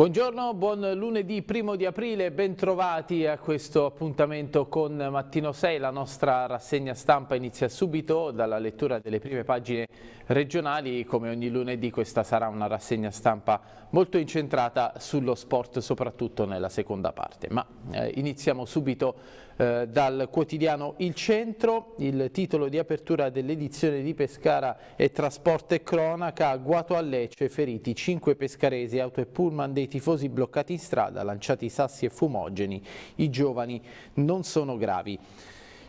Buongiorno, buon lunedì primo di aprile, bentrovati a questo appuntamento con Mattino 6. La nostra rassegna stampa inizia subito dalla lettura delle prime pagine regionali. Come ogni lunedì questa sarà una rassegna stampa molto incentrata sullo sport, soprattutto nella seconda parte. Ma eh, iniziamo subito eh, dal quotidiano Il Centro, il titolo di apertura dell'edizione di Pescara è Trasporto e Cronaca, agguato a Lecce, feriti 5 pescaresi, auto e pullman dei tifosi bloccati in strada, lanciati sassi e fumogeni, i giovani non sono gravi.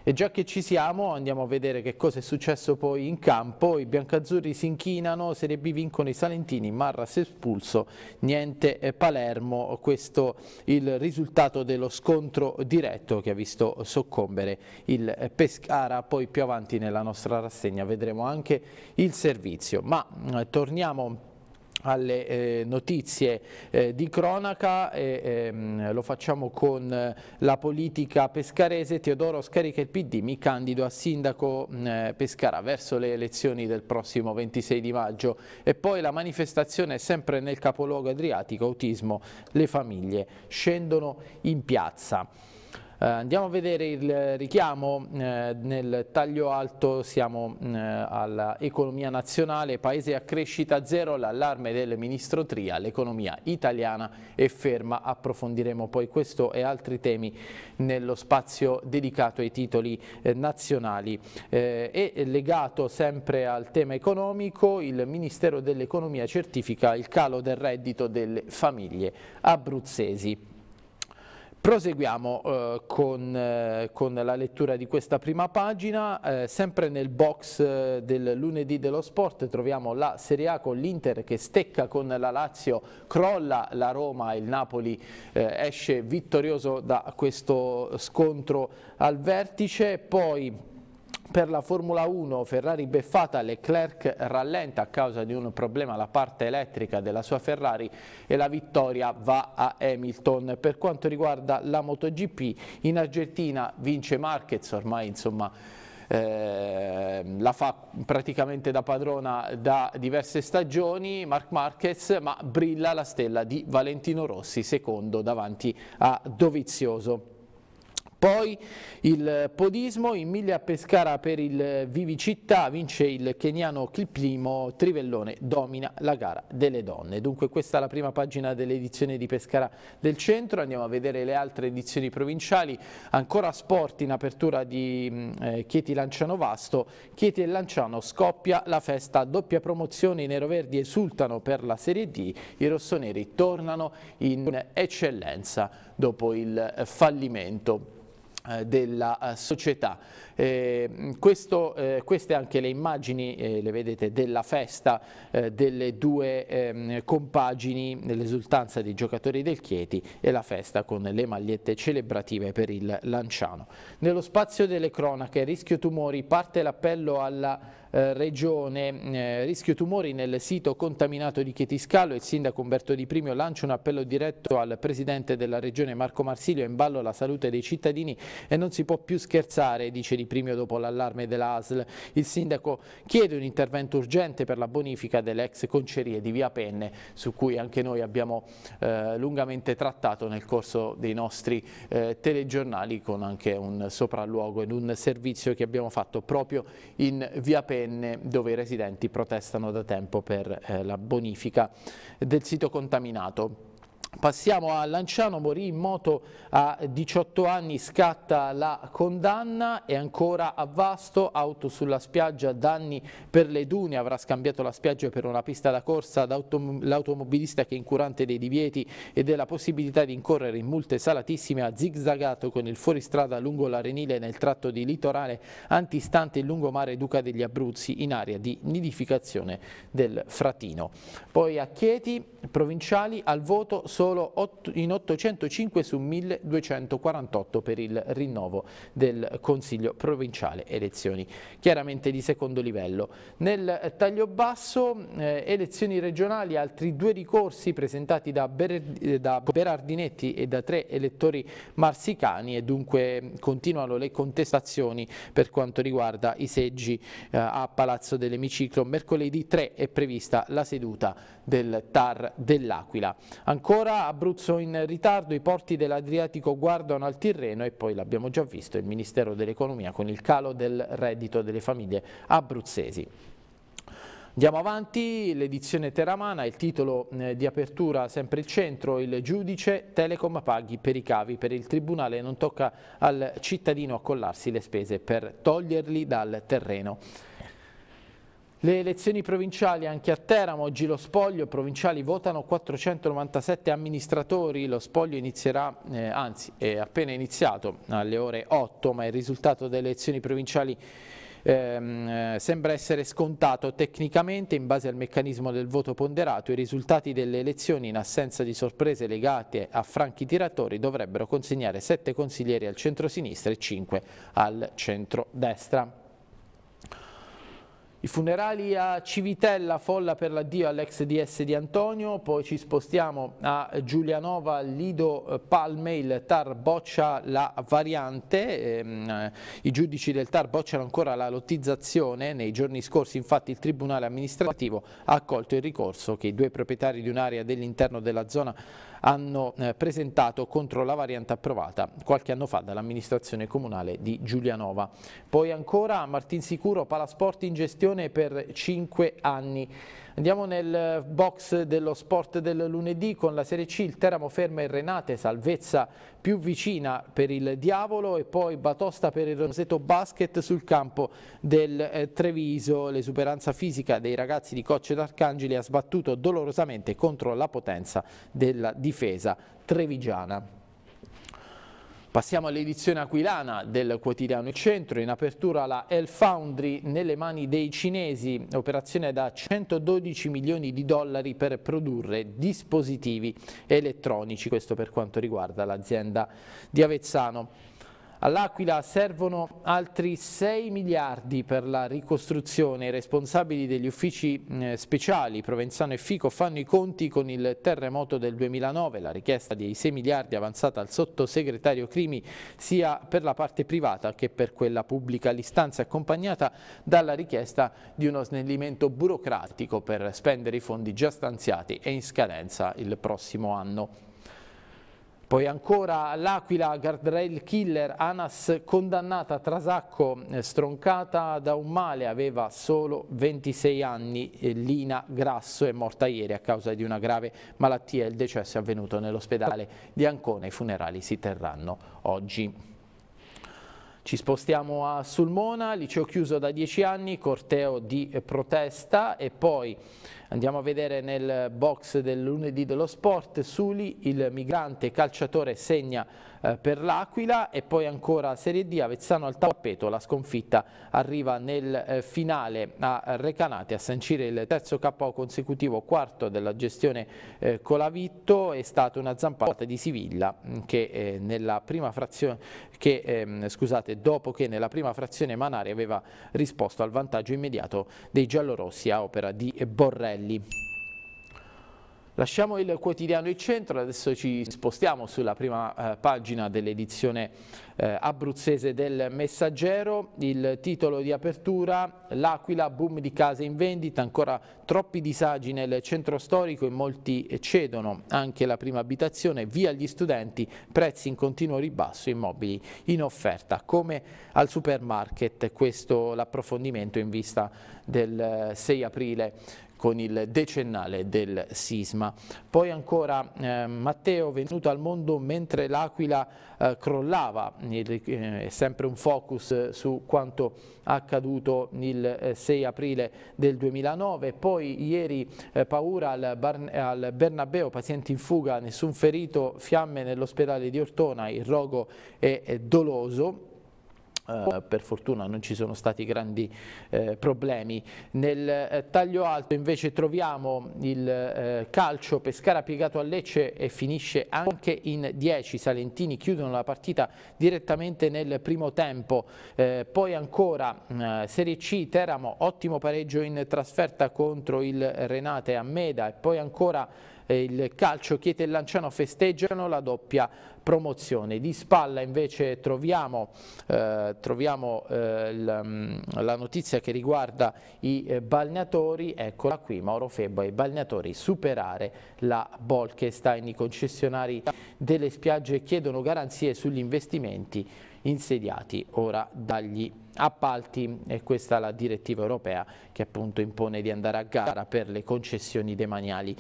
E già che ci siamo andiamo a vedere che cosa è successo poi in campo, i biancazzurri si inchinano, Serie B vincono i Salentini, Marras espulso, niente eh, Palermo, questo il risultato dello scontro diretto che ha visto soccombere il eh, Pescara, poi più avanti nella nostra rassegna vedremo anche il servizio, ma eh, torniamo alle eh, notizie eh, di cronaca e ehm, lo facciamo con eh, la politica pescarese. Teodoro scarica il PD, mi candido a sindaco mm, eh, Pescara verso le elezioni del prossimo 26 di maggio e poi la manifestazione sempre nel capoluogo adriatico, autismo, le famiglie scendono in piazza. Eh, andiamo a vedere il richiamo eh, nel taglio alto, siamo mm, all'economia nazionale, paese a crescita zero, l'allarme del ministro Tria, l'economia italiana è ferma, approfondiremo poi questo e altri temi nello spazio dedicato ai titoli eh, nazionali. e legato sempre al tema economico, il Ministero dell'Economia certifica il calo del reddito delle famiglie abruzzesi. Proseguiamo eh, con, eh, con, la lettura di questa prima pagina, eh, sempre nel box eh, del lunedì dello sport troviamo la Serie A con l'Inter che stecca con la Lazio, crolla la Roma e il Napoli eh, esce vittorioso da questo scontro al vertice, poi per la Formula 1 Ferrari beffata, Leclerc rallenta a causa di un problema alla parte elettrica della sua Ferrari e la vittoria va a Hamilton. Per quanto riguarda la MotoGP, in Argentina vince Marquez, ormai insomma eh, la fa praticamente da padrona da diverse stagioni, Marc Marquez, ma brilla la stella di Valentino Rossi, secondo davanti a Dovizioso. Poi il podismo, in Emilia Pescara per il Vivicittà vince il keniano Cliplimo, Trivellone domina la gara delle donne. Dunque questa è la prima pagina dell'edizione di Pescara del centro, andiamo a vedere le altre edizioni provinciali, ancora sport in apertura di mm, eh, Chieti Lanciano Vasto, Chieti e Lanciano scoppia la festa, doppia promozione, i neroverdi esultano per la Serie D, i rossoneri tornano in eccellenza dopo il fallimento. Eh, della eh, società. Eh, questo, eh, queste anche le immagini, eh, le vedete, della festa eh, delle due ehm, compagini, l'esultanza dei giocatori del Chieti e la festa con le magliette celebrative per il Lanciano. Nello spazio delle cronache, rischio tumori, parte l'appello alla eh, regione, eh, rischio tumori nel sito contaminato di Chetiscalo, il sindaco Umberto Di Primio lancia un appello diretto al presidente della regione Marco Marsilio, in ballo la salute dei cittadini e non si può più scherzare, dice Di premio dopo l'allarme dell'ASL. Il sindaco chiede un intervento urgente per la bonifica delle ex concerie di Via Penne, su cui anche noi abbiamo eh, lungamente trattato nel corso dei nostri eh, telegiornali con anche un sopralluogo ed un servizio che abbiamo fatto proprio in Via Penne, dove i residenti protestano da tempo per eh, la bonifica del sito contaminato. Passiamo a Lanciano, morì in moto a 18 anni, scatta la condanna e ancora a Vasto, auto sulla spiaggia, danni per le dune, avrà scambiato la spiaggia per una pista da corsa l'automobilista che incurante dei divieti e della possibilità di incorrere in multe salatissime ha zigzagato con il fuoristrada lungo l'arenile nel tratto di litorale antistante il lungomare Duca degli Abruzzi in area di nidificazione del Fratino. Poi a Chieti, provinciali, al voto solo in 805 su 1248 per il rinnovo del Consiglio provinciale elezioni chiaramente di secondo livello. Nel taglio basso eh, elezioni regionali altri due ricorsi presentati da, Ber eh, da Berardinetti e da tre elettori marsicani e dunque mm, continuano le contestazioni per quanto riguarda i seggi eh, a Palazzo dell'Emiciclo. Mercoledì 3 è prevista la seduta del TAR dell'Aquila. Ancora Ora Abruzzo in ritardo, i porti dell'Adriatico guardano al Tirreno e poi l'abbiamo già visto il Ministero dell'Economia con il calo del reddito delle famiglie abruzzesi. Andiamo avanti, l'edizione Teramana, il titolo eh, di apertura sempre il centro, il giudice Telecom paghi per i cavi, per il tribunale non tocca al cittadino accollarsi le spese per toglierli dal terreno. Le elezioni provinciali anche a Teramo, oggi lo spoglio, provinciali votano 497 amministratori, lo spoglio inizierà, eh, anzi è appena iniziato alle ore 8, ma il risultato delle elezioni provinciali ehm, eh, sembra essere scontato tecnicamente in base al meccanismo del voto ponderato. I risultati delle elezioni in assenza di sorprese legate a franchi tiratori dovrebbero consegnare 7 consiglieri al centro-sinistra e 5 al centro-destra. I funerali a Civitella, folla per l'addio all'ex DS di Antonio, poi ci spostiamo a Giulianova, Lido eh, Palme, il TAR boccia la variante, ehm, eh, i giudici del TAR bocciano ancora la lottizzazione, nei giorni scorsi infatti il Tribunale amministrativo ha accolto il ricorso che i due proprietari di un'area dell'interno della zona hanno eh, presentato contro la variante approvata qualche anno fa dall'amministrazione comunale di Giulianova. Poi ancora Martinsicuro, Sicuro, Palasport in gestione per 5 anni. Andiamo nel eh, box dello sport del lunedì con la Serie C, il Teramo ferma il Renate, salvezza più vicina per il Diavolo e poi Batosta per il Roseto Basket sul campo del eh, Treviso. L'esuberanza fisica dei ragazzi di Cocce d'Arcangeli ha sbattuto dolorosamente contro la potenza della difesa trevigiana. Passiamo all'edizione aquilana del quotidiano Il Centro, in apertura la El Foundry nelle mani dei cinesi, operazione da 112 milioni di dollari per produrre dispositivi elettronici, questo per quanto riguarda l'azienda di Avezzano. All'Aquila servono altri 6 miliardi per la ricostruzione. I responsabili degli uffici speciali Provenzano e Fico fanno i conti con il terremoto del 2009. La richiesta dei 6 miliardi avanzata al sottosegretario Crimi sia per la parte privata che per quella pubblica. L'istanza è accompagnata dalla richiesta di uno snellimento burocratico per spendere i fondi già stanziati e in scadenza il prossimo anno. Poi ancora l'Aquila, guardrail killer, Anas condannata, a Trasacco eh, stroncata da un male, aveva solo 26 anni, Lina Grasso è morta ieri a causa di una grave malattia, il decesso è avvenuto nell'ospedale di Ancona, i funerali si terranno oggi. Ci spostiamo a Sulmona, liceo chiuso da 10 anni, corteo di protesta e poi Andiamo a vedere nel box del lunedì dello sport, Suli, il migrante calciatore segna eh, per l'Aquila e poi ancora Serie D, Avezzano al tappeto, la sconfitta arriva nel eh, finale a Recanati a sancire il terzo KO consecutivo, quarto della gestione eh, Colavitto, è stata una zampata di Siviglia mm, che, nella prima frazione, che ehm, scusate, dopo che nella prima frazione Manari aveva risposto al vantaggio immediato dei giallorossi a opera di Borrelli livelli. Lasciamo il quotidiano Il centro, adesso ci spostiamo sulla prima eh, pagina dell'edizione eh, abruzzese del Messaggero. Il titolo di apertura, l'Aquila, boom di case in vendita, ancora troppi disagi nel centro storico e molti cedono anche la prima abitazione, via gli studenti, prezzi in continuo ribasso, immobili in offerta, come al supermarket, questo l'approfondimento in vista del 6 eh, aprile con il decennale del sisma. Poi ancora eh, Matteo venuto al mondo mentre l'Aquila eh, crollava, il, eh, sempre un focus su quanto accaduto il 6 eh, aprile del 2009, poi ieri eh, paura al, al, Bernabeo, pazienti in fuga, nessun ferito, fiamme nell'ospedale di Ortona, il rogo è, è doloso Uh, per fortuna non ci sono stati grandi uh, problemi. Nel uh, taglio alto invece troviamo il calcio Pescara piegato a Lecce e finisce anche in 10. Salentini chiudono la partita direttamente nel primo tempo. poi ancora mm, Serie C Teramo, ottimo pareggio in trasferta contro il Renate a Meda e poi ancora eh, il calcio Chiete e Lanciano festeggiano la doppia promozione. Di spalla invece troviamo, eh, troviamo eh, la, mm, la, notizia che riguarda i eh, balneatori, eccola qui Mauro Febbo ai balneatori superare la Bolkestein, i concessionari delle spiagge chiedono garanzie sugli investimenti insediati ora dagli appalti e questa è la direttiva europea che appunto impone di andare a gara per le concessioni demaniali.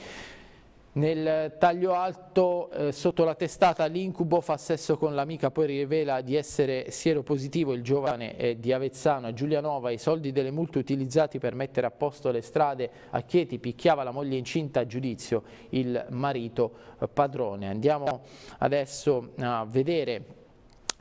Nel taglio alto eh, sotto la testata l'incubo fa sesso con l'amica, poi rivela di essere siero positivo il giovane eh, di Avezzano a Giulianova, i soldi delle multe utilizzati per mettere a posto le strade a Chieti, picchiava la moglie incinta a giudizio, il marito eh, padrone. Andiamo adesso a vedere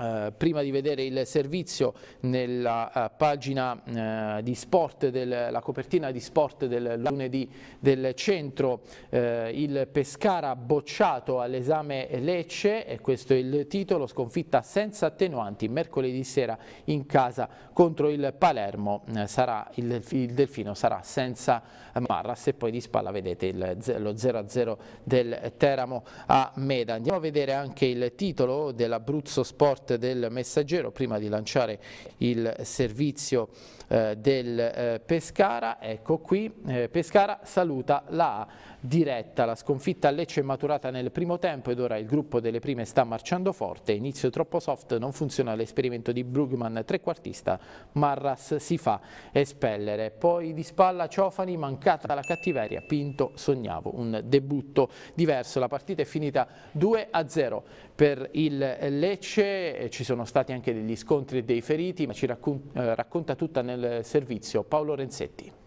eh, prima di vedere il servizio nella eh, pagina eh, di sport, la copertina di sport del lunedì del centro, il Pescara bocciato all'esame Lecce, e questo è il titolo, sconfitta senza attenuanti, mercoledì sera in casa contro il Palermo, sarà, il, il Delfino sarà senza attenuanti eh, Marras e poi di spalla vedete il, lo 0-0 del Teramo a Meda. Andiamo a vedere anche il titolo dell'Abruzzo Sport del Messaggero prima di lanciare il servizio eh, del eh, Pescara. Ecco qui, eh, Pescara saluta la A diretta. La sconfitta a Lecce è maturata nel primo tempo ed ora il gruppo delle prime sta marciando forte. Inizio troppo soft, non funziona l'esperimento di Brugman, trequartista. Marras si fa espellere. Poi di spalla Ciofani, mancata la cattiveria. Pinto sognavo un debutto diverso. La partita è finita 2 0 per il Lecce. Ci sono stati anche degli scontri e dei feriti, ma ci racconta, eh, racconta tutta nel servizio Paolo Renzetti.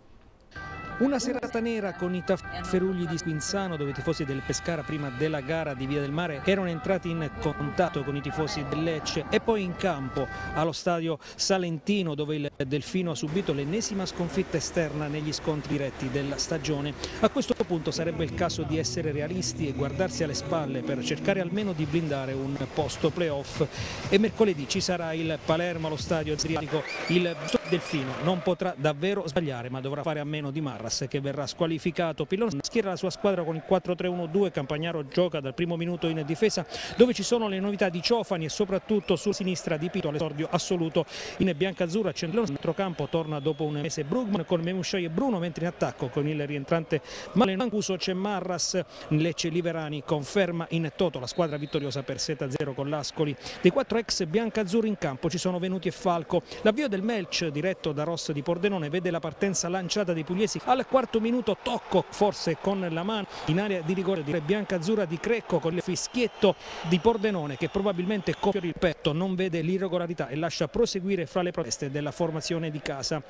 Una serata nera con i tafferugli di Squinzano dove i tifosi del Pescara prima della gara di Via del Mare erano entrati in contatto con i tifosi del Lecce e poi in campo allo stadio Salentino dove il Delfino ha subito l'ennesima sconfitta esterna negli scontri diretti della stagione. A questo punto sarebbe il caso di essere realisti e guardarsi alle spalle per cercare almeno di blindare un posto playoff e mercoledì ci sarà il Palermo allo stadio Adriatico il Delfino non potrà davvero sbagliare ma dovrà fare a meno di Marras che verrà squalificato. Pilon schiera la sua squadra con il 4-3-1-2, Campagnaro gioca dal primo minuto in difesa dove ci sono le novità di Ciofani e soprattutto sulla sinistra di Pito all'esordio assoluto in biancazzurra. Centrone centrocampo torna dopo un mese Brugman con Memusciai e Bruno mentre in attacco con il rientrante Malenancuso c'è Marras, Lecce Liverani conferma in toto la squadra vittoriosa per 7-0 con l'Ascoli. Dei quattro ex biancazzurri in campo ci sono Venuti e Falco. L'avvio del Melch di diretto da Ross di Pordenone, vede la partenza lanciata dei pugliesi al quarto minuto, tocco forse con la mano in area di rigore di Bianca Azzurra di Crecco con il fischietto di Pordenone che probabilmente copre il petto, non vede l'irregolarità e lascia proseguire fra le proteste della formazione di casa.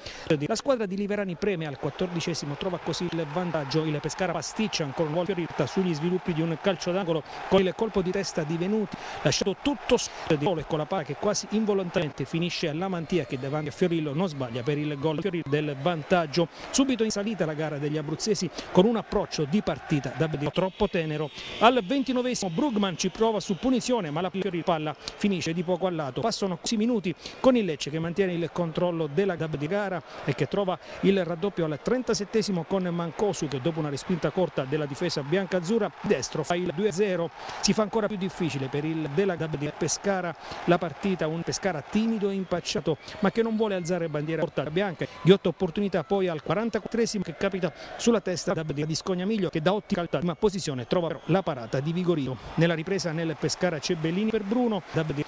La squadra di Liverani preme al quattordicesimo, trova così il vantaggio, il Pescara pasticcia ancora un volto sugli sviluppi di un calcio d'angolo con il colpo di testa di Venuti, lasciato tutto sotto di volo e con la palla che quasi involontariamente finisce alla mantia che davanti a Fiorillo non non sbaglia per il gol del vantaggio. Subito in salita la gara degli abruzzesi con un approccio di partita da troppo tenero. Al 29esimo Brugman ci prova su punizione ma la palla finisce di poco al lato. Passano 6 minuti con il Lecce che mantiene il controllo della gara e che trova il raddoppio al 37esimo con Mancosu che dopo una respinta corta della difesa bianca-azzurra destro fa il 2-0. Si fa ancora più difficile per il della Gabbia Pescara la partita, un Pescara timido e impacciato ma che non vuole alzare Ferrer bandiera porta bianca ghiotta opportunità poi al 44 che capita sulla testa da di Scognamiglio che da ottica altima posizione trova però la parata di Vigorino nella ripresa nel Pescara c'è Bellini per Bruno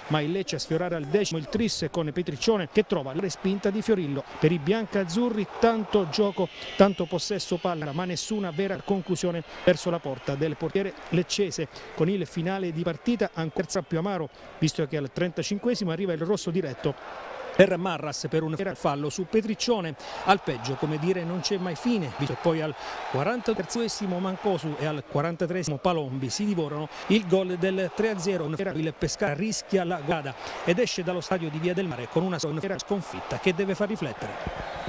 ma il Lecce a sfiorare al decimo il Tris con Petriccione che trova la respinta di Fiorillo per i biancazzurri tanto gioco tanto possesso palla ma nessuna vera conclusione verso la porta del portiere leccese con il finale di partita ancora più amaro visto che al 35 arriva il rosso diretto per Marras per un fallo su Petriccione. Al peggio, come dire, non c'è mai fine. Poi al 43esimo Mancosu e al 43esimo Palombi si divorano il gol del 3-0. Il Pescara rischia la guada ed esce dallo stadio di Via del Mare con una sconfitta che deve far riflettere.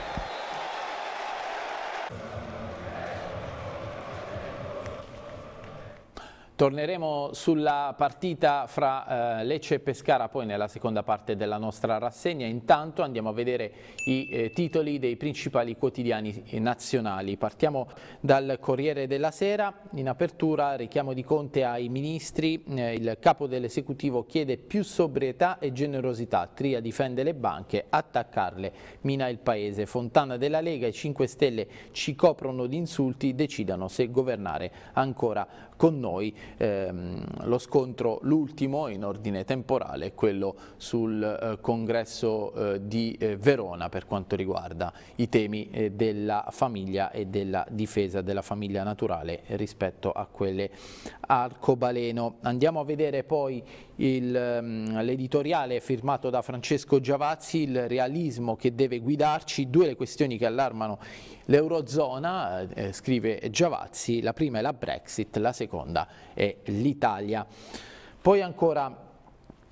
Torneremo sulla partita fra eh, Lecce e Pescara poi nella seconda parte della nostra rassegna. Intanto andiamo a vedere i eh, titoli dei principali quotidiani nazionali. Partiamo dal Corriere della Sera. In apertura richiamo di Conte ai ministri. Eh, il capo dell'esecutivo chiede più sobrietà e generosità. Tria difende le banche, attaccarle mina il paese. Fontana della Lega e 5 Stelle ci coprono di insulti, decidano se governare ancora con noi ehm, lo scontro, l'ultimo in ordine temporale, quello sul eh, congresso eh, di eh, Verona per quanto riguarda i temi eh, della famiglia e della difesa della famiglia naturale rispetto a quelle Arcobaleno. Andiamo a vedere poi ehm, l'editoriale firmato da Francesco Giavazzi, il realismo che deve guidarci, due le questioni che allarmano l'Eurozona, eh, eh scrive Giavazzi, la prima è la Brexit, la seconda è l'Italia. Poi ancora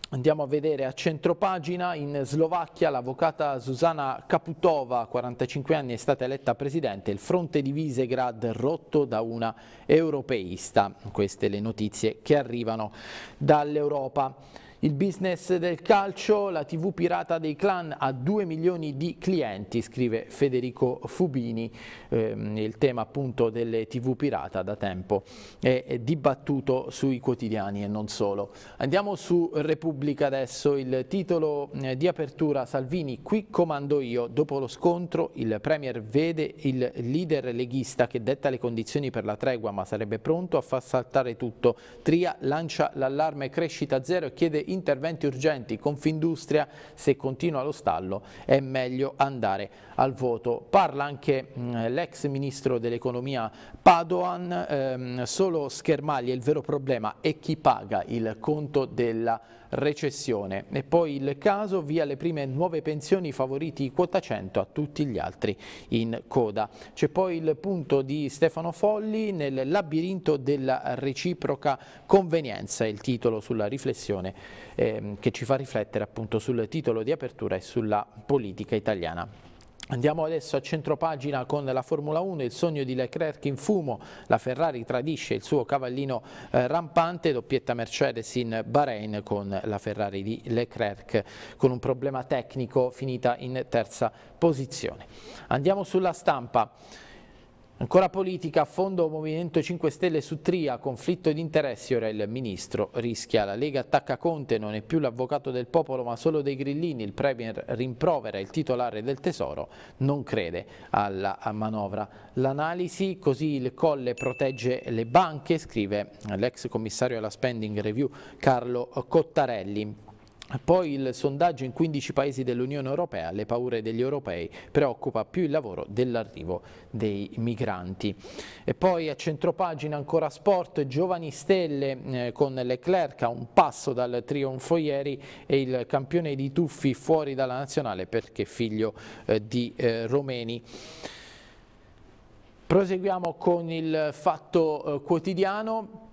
Andiamo a vedere a centropagina in Slovacchia l'avvocata Susana Kaputova, 45 anni, è stata eletta presidente, il fronte di Visegrad rotto da una europeista. Queste le notizie che arrivano dall'Europa. Il business del calcio, la tv pirata dei clan ha 2 milioni di clienti, scrive Federico Fubini, ehm, il tema appunto delle tv pirata da tempo è, è dibattuto sui quotidiani e non solo. Andiamo su Repubblica adesso, il titolo eh, di apertura Salvini, qui comando io, dopo lo scontro il Premier vede il leader leghista che detta le condizioni per la tregua ma sarebbe pronto a far saltare tutto, Tria lancia l'allarme crescita zero e chiede interventi urgenti, Confindustria se continua lo stallo è meglio andare al voto. Parla anche l'ex ministro dell'economia Padoan, ehm, solo schermaglia il vero problema e chi paga il conto della recessione. E poi il caso, via le prime nuove pensioni favoriti quota 100 a tutti gli altri in coda. C'è poi il punto di Stefano Folli nel labirinto della reciproca convenienza, il titolo sulla riflessione ehm, che ci fa riflettere appunto sul titolo di apertura e sulla politica italiana. Andiamo adesso a centropagina con la Formula 1, il sogno di Leclerc in fumo, la Ferrari tradisce il suo cavallino eh, rampante, doppietta Mercedes in Bahrain con la Ferrari di Leclerc con un problema tecnico finita in terza posizione. Andiamo sulla stampa. Ancora politica, a fondo Movimento 5 Stelle su Tria, conflitto di interessi, ora il ministro rischia. La Lega attacca Conte, non è più l'avvocato del popolo ma solo dei grillini, il Premier rimprovera il titolare del Tesoro, non crede alla manovra. L'analisi, così il Colle protegge le banche, scrive l'ex commissario alla spending review Carlo Cottarelli. Poi il sondaggio in 15 paesi dell'Unione Europea, le paure degli europei, preoccupa più il lavoro dell'arrivo dei migranti. E poi a centropagina ancora sport, giovani stelle eh, con Leclerc a un passo dal trionfo ieri e il campione di tuffi fuori dalla nazionale perché figlio eh, di eh, Romeni. Proseguiamo con il fatto eh, quotidiano.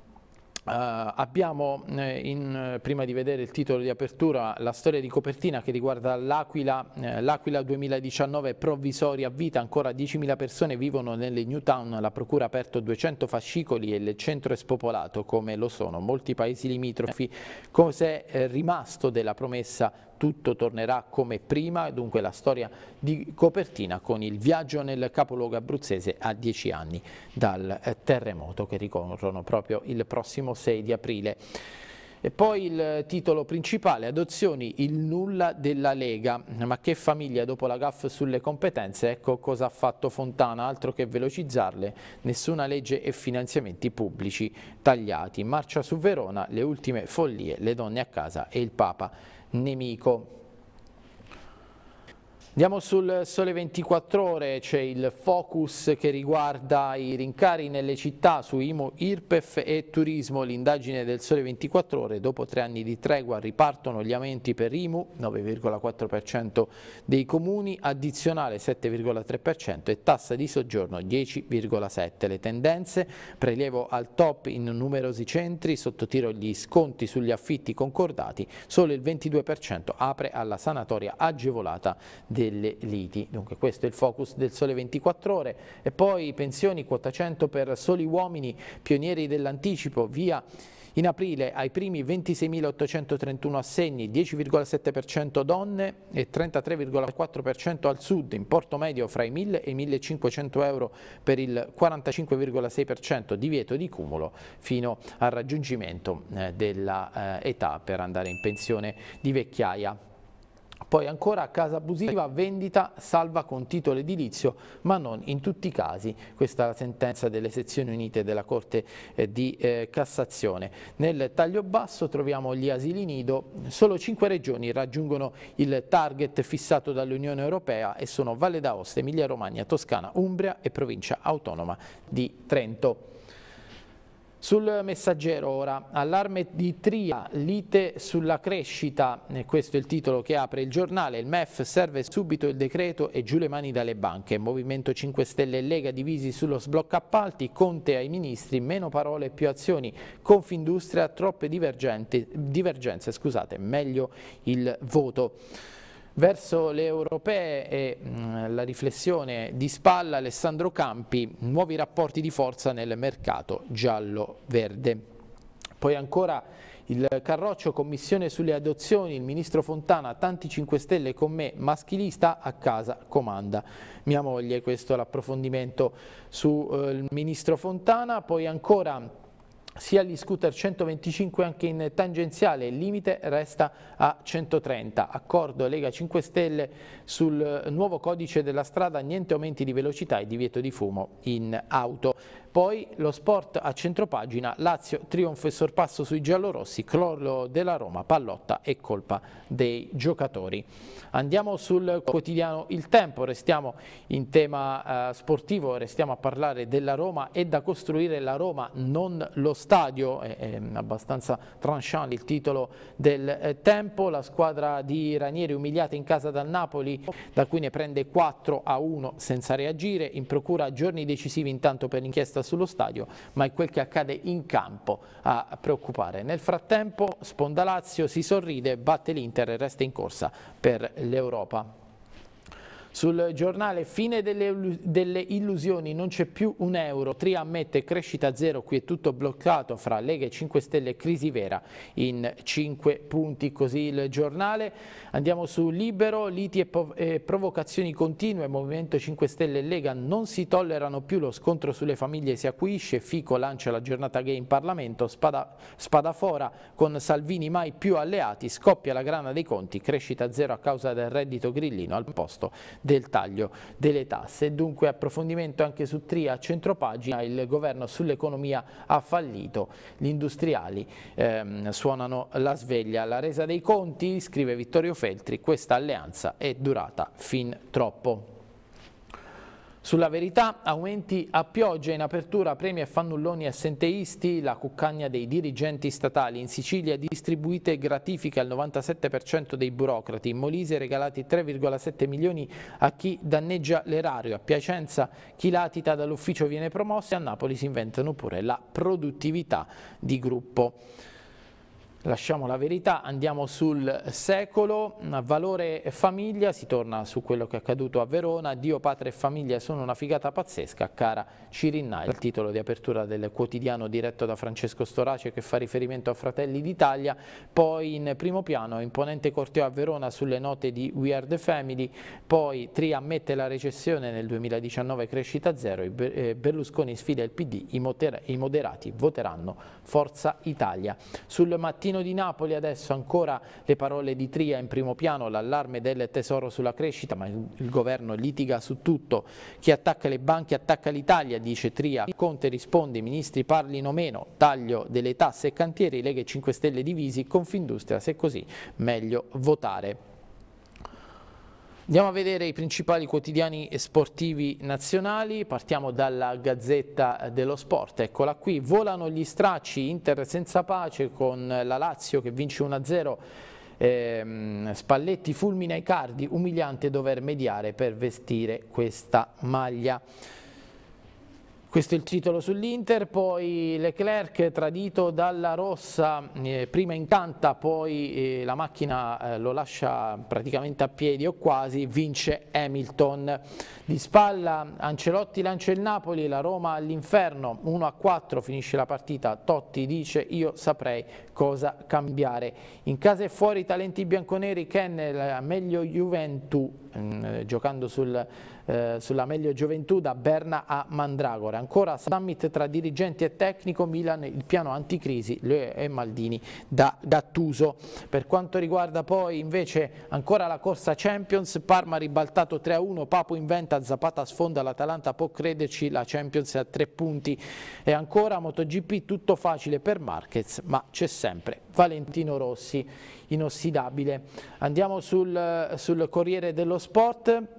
Uh, abbiamo, eh, in, eh, prima di vedere il titolo di apertura, la storia di copertina che riguarda l'Aquila. Eh, L'Aquila 2019 è provvisoria a vita, ancora 10.000 persone vivono nelle new town, la procura ha aperto 200 fascicoli e il centro è spopolato come lo sono molti paesi limitrofi. Eh. Cos'è eh, rimasto della promessa tutto tornerà come prima, dunque la storia di copertina con il viaggio nel capoluogo abruzzese a dieci anni dal eh, terremoto che ricorrono proprio il prossimo 6 di aprile. E poi il titolo principale, adozioni, il nulla della Lega, ma che famiglia dopo la GAF sulle competenze, ecco cosa ha fatto Fontana, altro che velocizzarle, nessuna legge e finanziamenti pubblici tagliati, marcia su Verona, le ultime follie, le donne a casa e il Papa nemico. Andiamo sul sole 24 ore, c'è il focus che riguarda i rincari nelle città su IMU, IRPEF e turismo. L'indagine del sole 24 ore, dopo tre anni di tregua ripartono gli aumenti per IMU, 9,4% dei comuni, addizionale 7,3% e tassa di soggiorno 10,7%. Le tendenze, prelievo al top in numerosi centri, sottotiro gli sconti sugli affitti concordati, solo il 22% apre alla sanatoria agevolata del delle liti. Dunque questo è il focus del Sole 24 Ore. E poi pensioni, quota 100 per soli uomini, pionieri dell'anticipo, via... In aprile ai primi 26.831 assegni, 10,7% donne e 33,4% al sud, importo medio fra i 1.000 e i 1.500 euro per il 45,6% divieto di cumulo fino al raggiungimento eh, dell'età eh, per andare in pensione di vecchiaia. Poi ancora casa abusiva, vendita salva con titolo edilizio, ma non in tutti i casi. Questa è la sentenza delle sezioni unite della Corte eh, di eh, Cassazione. Nel taglio basso troviamo gli asili nido, solo cinque regioni raggiungono il target fissato dall'Unione Europea e sono Valle d'Aosta, Emilia Romagna, Toscana, Umbria e provincia autonoma di Trento. Sul messaggero ora, allarme di Tria, lite sulla crescita, questo è il titolo che apre il giornale, il MEF serve subito il decreto e giù le mani dalle banche, Movimento 5 Stelle e Lega divisi sullo sblocca appalti, Conte ai ministri, meno parole più azioni, Confindustria troppe divergenze, scusate, meglio il voto. Verso le europee e mh, mm, la riflessione di spalla Alessandro Campi, nuovi rapporti di forza nel mercato giallo-verde. Poi ancora il Carroccio, commissione sulle adozioni, il ministro Fontana, tanti 5 Stelle con me, maschilista a casa comanda. Mia moglie, questo è l'approfondimento sul eh, ministro Fontana. Poi ancora sia gli scooter 125 anche in tangenziale, il limite resta a 130. Accordo Lega 5 Stelle sul nuovo codice della strada, niente aumenti di velocità e divieto di fumo in auto. Poi lo sport a centropagina, Lazio trionfo e sorpasso sui giallorossi, crollo della Roma, pallotta e colpa dei giocatori. Andiamo sul quotidiano Il Tempo, restiamo in tema eh, sportivo, restiamo a parlare della Roma e da costruire la Roma, non lo stadio, è, è abbastanza tranchant il titolo del eh, Tempo, la squadra di Ranieri umiliata in casa dal Napoli, da cui ne prende 4 a 1 senza reagire, in procura giorni decisivi intanto per l'inchiesta sullo stadio, ma è quel che accade in campo a preoccupare. Nel frattempo Spondalazio si sorride, batte l'Inter e resta in corsa per l'Europa. Sul giornale fine delle, delle illusioni, non c'è più un euro, Tria ammette crescita zero, qui è tutto bloccato fra Lega e 5 Stelle crisi vera in 5 punti, così il giornale. Andiamo su Libero, liti e, e provocazioni continue, Movimento 5 Stelle e Lega non si tollerano più, lo scontro sulle famiglie si acuisce, Fico lancia la giornata gay in Parlamento, spada, Spadafora con Salvini mai più alleati, scoppia la grana dei conti, crescita zero a causa del reddito grillino al posto del taglio delle tasse. Dunque approfondimento anche su Tria centropagina, il governo sull'economia ha fallito, gli industriali ehm, suonano la sveglia. La resa dei conti, scrive Vittorio Feltri, questa alleanza è durata fin troppo. Sulla verità, aumenti a pioggia in apertura, premi e fannulloni assenteisti, la cuccagna dei dirigenti statali. In Sicilia distribuite gratifiche al 97% dei burocrati, in Molise regalati 3,7 milioni a chi danneggia l'erario, a Piacenza chi latita dall'ufficio viene promosso e a Napoli si inventano pure la produttività di gruppo. Lasciamo la verità, andiamo sul secolo, valore famiglia, si torna su quello che è accaduto a Verona, Dio, patria e famiglia sono una figata pazzesca, cara Cirinna, il titolo di apertura del quotidiano diretto da Francesco Storace che fa riferimento a Fratelli d'Italia, poi in primo piano imponente corteo a Verona sulle note di We Are The Family, poi Tri ammette la recessione nel 2019 crescita zero, eh, Berlusconi sfida il PD, i moderati voteranno Forza Italia. Sul mattino mattino di Napoli adesso ancora le parole di Tria in primo piano, l'allarme del tesoro sulla crescita, ma il governo litiga su tutto. Chi attacca le banche attacca l'Italia, dice Tria. Conte risponde, i ministri parlino meno, taglio delle tasse e cantieri, Lega 5 Stelle divisi, Confindustria, se così meglio votare. Andiamo a vedere i principali quotidiani sportivi nazionali, partiamo dalla Gazzetta dello Sport, eccola qui, volano gli stracci, Inter senza pace con la Lazio che vince 1-0 ehm, Spalletti fulmina i cardi, umiliante dover mediare per vestire questa maglia. Questo è il titolo sull'Inter, poi Leclerc tradito dalla rossa, eh, prima incanta, poi eh, la macchina eh, lo lascia praticamente a piedi o quasi, vince Hamilton. Di spalla Ancelotti lancia il Napoli, la Roma all'inferno, 1-4 a finisce la partita, Totti dice io saprei cosa cambiare. In casa e fuori talenti bianconeri, Kennel meglio Juventus, mh, mm, giocando sul eh, sulla meglio gioventù da Berna a Mandragora. Ancora summit tra dirigenti e tecnico Milan, il piano anticrisi Leo e Maldini da Gattuso. Per quanto riguarda poi invece ancora la corsa Champions, Parma ribaltato 3-1, Papo inventa, Zapata sfonda, l'Atalanta può crederci, la Champions a tre punti. E ancora MotoGP tutto facile per Marquez, ma c'è sempre Valentino Rossi inossidabile. Andiamo sul, sul Corriere dello Sport.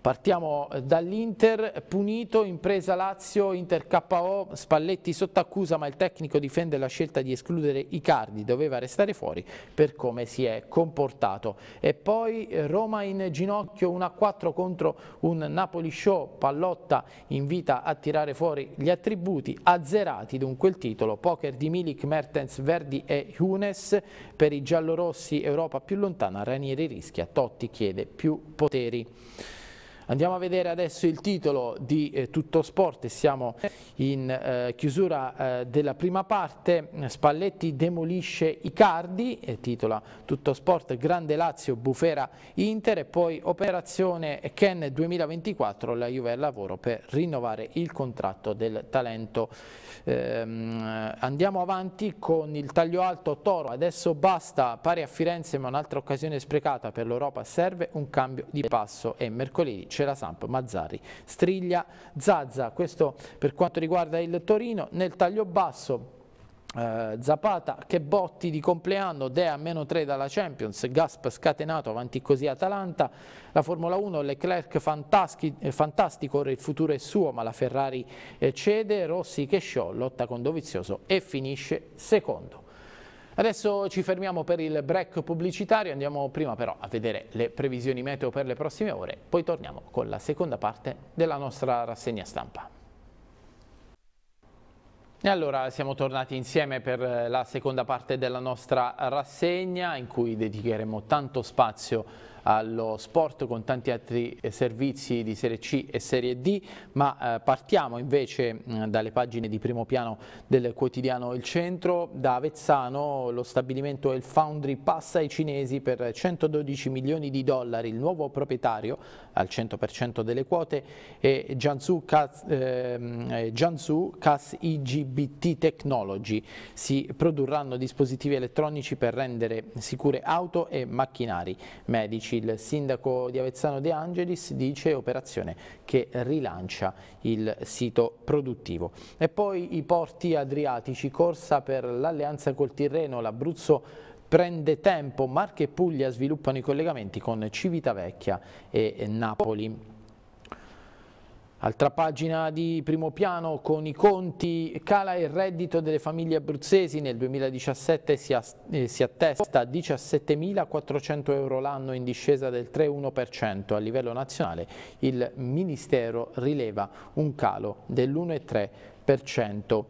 Partiamo eh, dall'Inter, punito, impresa Lazio, Inter KO, Spalletti sotto accusa ma il tecnico difende la scelta di escludere Icardi, doveva restare fuori per come si è comportato. E poi eh, Roma in ginocchio 1-4 contro un Napoli Show, Pallotta invita a tirare fuori gli attributi, azzerati dunque il titolo, poker di Milik, Mertens, Verdi e Hunes, per i giallorossi Europa più lontana, Ranieri rischia, Totti chiede più poteri. Andiamo a vedere adesso il titolo di eh, Tutto Sport e siamo in eh, chiusura eh, della prima parte. Spalletti demolisce Icardi, eh, titola Tutto Sport, Grande Lazio, Bufera Inter e poi Operazione Ken 2024, la Juve al lavoro per rinnovare il contratto del talento. Ehm, andiamo avanti con il taglio alto Toro, adesso basta, pari a Firenze ma un'altra occasione sprecata per l'Europa, serve un cambio di passo e mercoledì la Samp, Mazzari, Striglia, Zazza. Questo per quanto riguarda il Torino. Nel taglio basso eh, Zapata che botti di compleanno, Dea meno 3 dalla Champions, Gasp scatenato avanti così Atalanta, la Formula 1 Leclerc eh, fantastico, ora il futuro è suo ma la Ferrari eh, cede, Rossi che show, lotta con Dovizioso e finisce secondo. Adesso ci fermiamo per il break pubblicitario, andiamo prima però a vedere le previsioni meteo per le prossime ore, poi torniamo con la seconda parte della nostra rassegna stampa. E allora siamo tornati insieme per la seconda parte della nostra rassegna in cui dedicheremo tanto spazio allo sport con tanti altri eh, servizi di Serie C e Serie D, ma eh, partiamo invece mh, mm, dalle pagine di primo piano del quotidiano Il Centro, da Avezzano lo stabilimento El Foundry passa ai cinesi per 112 milioni di dollari, il nuovo proprietario al 100% delle quote è Jiangsu Cas, eh, Cas IGBT Technology, si produrranno dispositivi elettronici per rendere sicure auto e macchinari medici il sindaco di Avezzano De Angelis dice operazione che rilancia il sito produttivo. E poi i porti adriatici, corsa per l'alleanza col Tirreno, l'Abruzzo prende tempo, Marche e Puglia sviluppano i collegamenti con Civitavecchia e Napoli. Altra pagina di primo piano con i conti, cala il reddito delle famiglie abruzzesi, nel 2017 eh, si, attesta a 17.400 euro l'anno in discesa del 3,1%. A livello nazionale il Ministero rileva un calo dell'1,3%.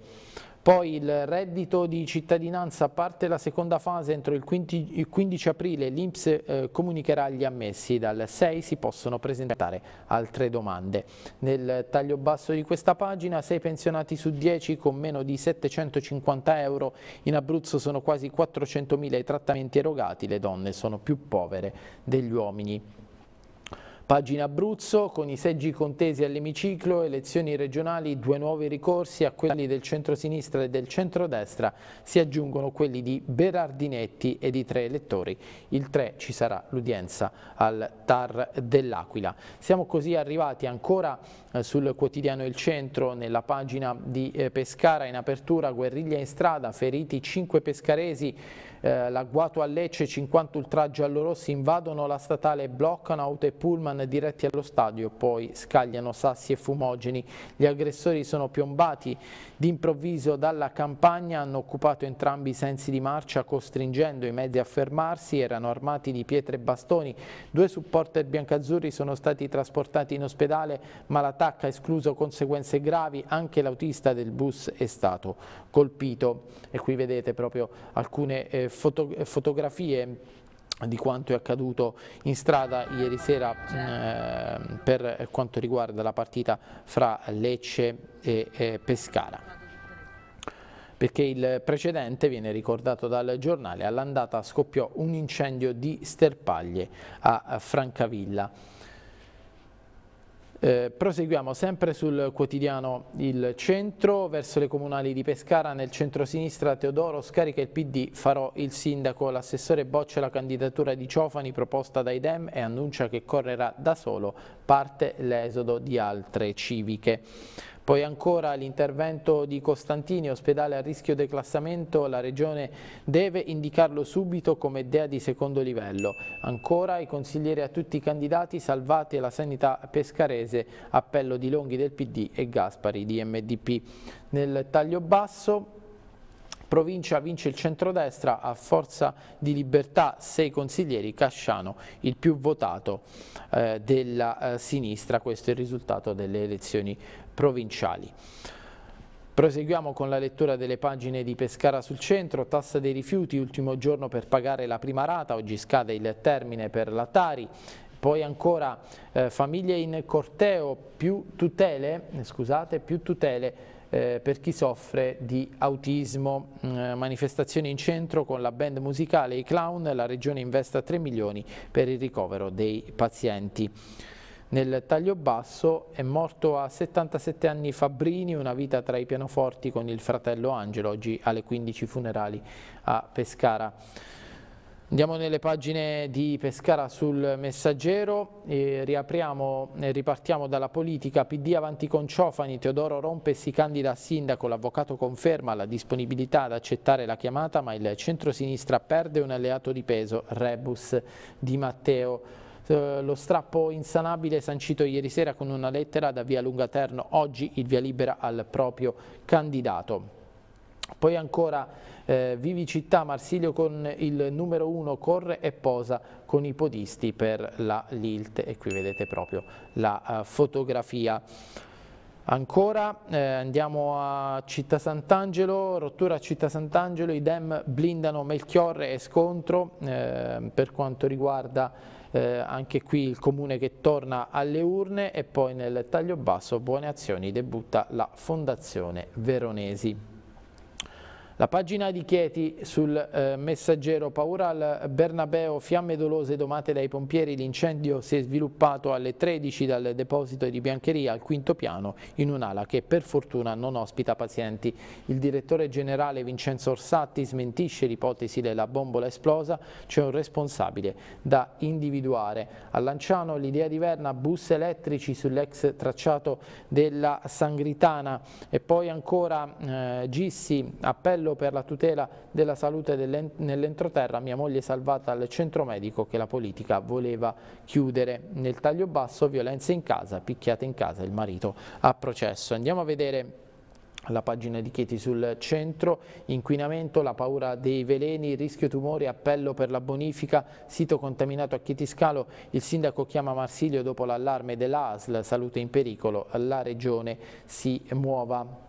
Poi il reddito di cittadinanza parte la seconda fase entro il 15 aprile, l'Inps eh, comunicherà gli ammessi, dal 6 si possono presentare altre domande. Nel taglio basso di questa pagina 6 pensionati su 10 con meno di 750 euro, in Abruzzo sono quasi 400.000 i trattamenti erogati, le donne sono più povere degli uomini. Pagina Abruzzo, con i seggi contesi all'emiciclo, elezioni regionali, due nuovi ricorsi a quelli del centro-sinistra e del centro-destra, si aggiungono quelli di Berardinetti e di tre elettori. Il 3 ci sarà l'udienza al TAR dell'Aquila. Siamo così arrivati ancora eh, sul quotidiano Il Centro, nella pagina di eh, Pescara, in apertura guerriglia in strada, feriti 5 pescaresi, eh, l'agguato a Lecce, 50 ultraggi allorossi invadono la statale e bloccano auto e pullman diretti allo stadio, poi scagliano sassi e fumogeni. Gli aggressori sono piombati D'improvviso dalla campagna hanno occupato entrambi i sensi di marcia costringendo i mezzi a fermarsi, erano armati di pietre e bastoni, due supporter biancazzurri sono stati trasportati in ospedale ma l'attacco ha escluso conseguenze gravi, anche l'autista del bus è stato colpito. E qui vedete proprio alcune eh, foto eh, fotografie di quanto è accaduto in strada ieri sera certo. mm, eh, per quanto riguarda la partita fra Lecce e eh, Pescara perché il precedente viene ricordato dal giornale all'andata scoppiò un incendio di sterpaglie a Francavilla eh, proseguiamo sempre sul quotidiano Il Centro, verso le comunali di Pescara, nel centro-sinistra Teodoro scarica il PD, farò il sindaco, l'assessore boccia la candidatura di Ciofani proposta dai Dem e annuncia che correrà da solo, parte l'esodo di altre civiche. Poi ancora l'intervento di Costantini, ospedale a rischio declassamento, la Regione deve indicarlo subito come DEA di secondo livello. Ancora i consiglieri a tutti i candidati salvate la sanità pescarese, appello di Longhi del PD e Gaspari di MDP. Nel taglio basso provincia vince il centrodestra a forza di libertà sei consiglieri, Casciano il più votato eh, della eh, sinistra, questo è il risultato delle elezioni eh, provinciali. Proseguiamo con la lettura delle pagine di Pescara sul centro, tassa dei rifiuti, ultimo giorno per pagare la prima rata, oggi scade il termine per la Tari, poi ancora eh, famiglie in corteo, più tutele, eh, scusate, più tutele eh, per chi soffre di autismo, mm, eh, manifestazioni in centro con la band musicale, i clown, la regione investa 3 milioni per il ricovero dei pazienti. Nel taglio basso è morto a 77 anni Fabbrini, una vita tra i pianoforti con il fratello Angelo, oggi alle 15 funerali a Pescara. Andiamo nelle pagine di Pescara sul messaggero, eh, riapriamo, e ripartiamo dalla politica, PD avanti con Ciofani, Teodoro Rompe si candida a sindaco, l'avvocato conferma la disponibilità ad accettare la chiamata ma il centrosinistra perde un alleato di peso, Rebus Di Matteo. Eh, lo strappo insanabile sancito ieri sera con una lettera da via Lungaterno, oggi il via libera al proprio candidato. Poi ancora eh, Vivi Città, Marsilio con il numero 1, corre e posa con i podisti per la Lilt e qui vedete proprio la uh, fotografia. Ancora eh, andiamo a Città Sant'Angelo, rottura a Città Sant'Angelo, idem blindano Melchiorre e scontro eh, per quanto riguarda eh, anche qui il comune che torna alle urne e poi nel taglio basso buone azioni debutta la Fondazione Veronesi. La pagina di Chieti sul eh, messaggero paura al Bernabeo, fiamme dolose domate dai pompieri, l'incendio si è sviluppato alle 13 dal deposito di biancheria al quinto piano in un'ala che per fortuna non ospita pazienti. Il direttore generale Vincenzo Orsatti smentisce l'ipotesi della bombola esplosa, c'è un responsabile da individuare. A Lanciano l'idea di Verna, bus elettrici sull'ex tracciato della Sangritana e poi ancora eh, Gissi, appello appello per la tutela della salute nell'entroterra, mia moglie salvata al centro medico che la politica voleva chiudere. Nel taglio basso violenze in casa, picchiate in casa, il marito a processo. Andiamo a vedere la pagina di Chieti sul centro, inquinamento, la paura dei veleni, rischio tumori, appello per la bonifica, sito contaminato a Chieti Scalo, il sindaco chiama Marsilio dopo l'allarme dell'ASL, salute in pericolo, la regione si muova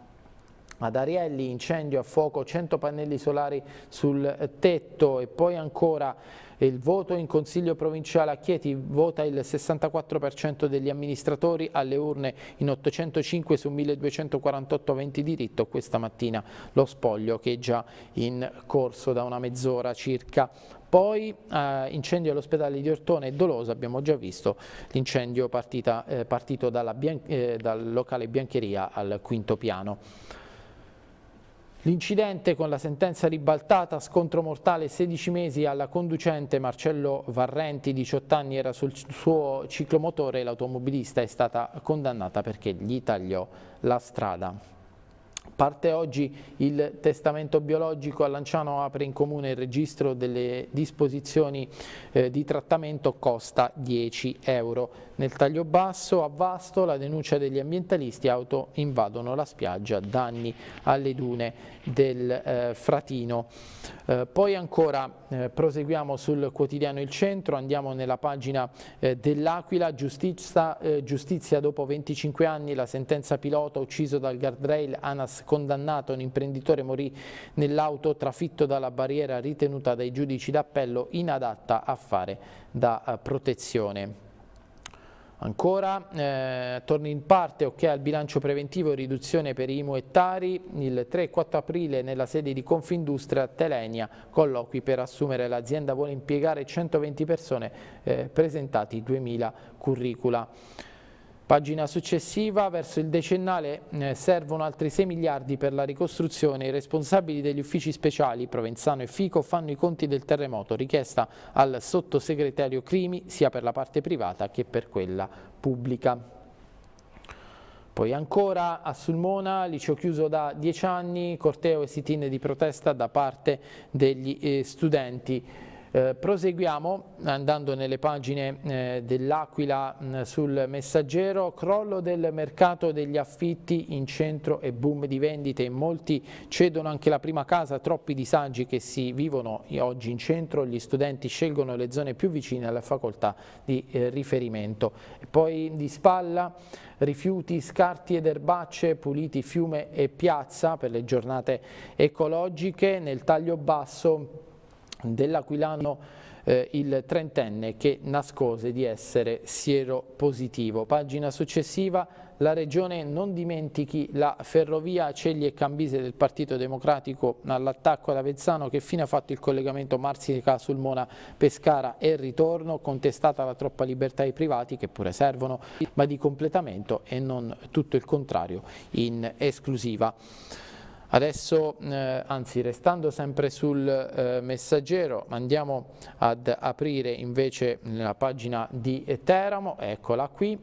ad Arielli, incendio a fuoco, 100 pannelli solari sul tetto e poi ancora il voto in consiglio provinciale a Chieti vota il 64% degli amministratori alle urne in 805 su 1248 20 diritto questa mattina lo spoglio che è già in corso da una mezz'ora circa poi eh, incendio all'ospedale di Ortone e Dolosa, abbiamo già visto l'incendio eh, partito dalla, eh, dal locale Biancheria al quinto piano. L'incidente con la sentenza ribaltata, scontro mortale 16 mesi alla conducente Marcello Varrenti, 18 anni, era sul suo ciclomotore e l'automobilista è stata condannata perché gli tagliò la strada. Parte oggi il testamento biologico, a Lanciano apre in comune il registro delle disposizioni eh, di trattamento, costa 10 euro. Nel taglio basso, a Vasto, la denuncia degli ambientalisti, auto invadono la spiaggia, danni alle dune del eh, Fratino. Eh, poi ancora eh, proseguiamo sul quotidiano Il Centro, andiamo nella pagina eh, dell'Aquila, giustizia, eh, giustizia dopo 25 anni, la sentenza pilota ucciso dal guardrail Anas condannato, un imprenditore morì nell'auto trafitto dalla barriera ritenuta dai giudici d'appello inadatta a fare da eh, protezione. Ancora, eh, torna in parte ok al bilancio preventivo riduzione per IMU e Tari, il 3 e 4 aprile nella sede di Confindustria Telenia, colloqui per assumere l'azienda vuole impiegare 120 persone, eh, presentati 2000 curricula. Pagina successiva, verso il decennale eh, servono altri 6 miliardi per la ricostruzione. I responsabili degli uffici speciali, Provenzano e Fico, fanno i conti del terremoto, richiesta al sottosegretario Crimi sia per la parte privata che per quella pubblica. Poi ancora a Sulmona, liceo chiuso da 10 anni, corteo e sit-in di protesta da parte degli eh, studenti. Eh, proseguiamo andando nelle pagine eh, dell'Aquila mm, sul messaggero, crollo del mercato degli affitti in centro e boom di vendite, molti cedono anche la prima casa, troppi disagi che si vivono oggi in centro, gli studenti scelgono le zone più vicine alla facoltà di eh, riferimento. E poi di spalla rifiuti, scarti ed erbacce, puliti fiume e piazza per le giornate ecologiche, nel taglio basso dell'Aquilano eh, il trentenne che nascose di essere siero positivo. Pagina successiva, la regione non dimentichi la ferrovia Cegli e Cambise del Partito Democratico all'attacco ad Avezzano che fine ha fatto il collegamento Marsica, Sulmona, Pescara e ritorno, contestata la troppa libertà ai privati che pure servono ma di completamento e non tutto il contrario in esclusiva. Adesso, eh, anzi restando sempre sul eh, messaggero, andiamo ad aprire invece la pagina di Teramo, eccola qui,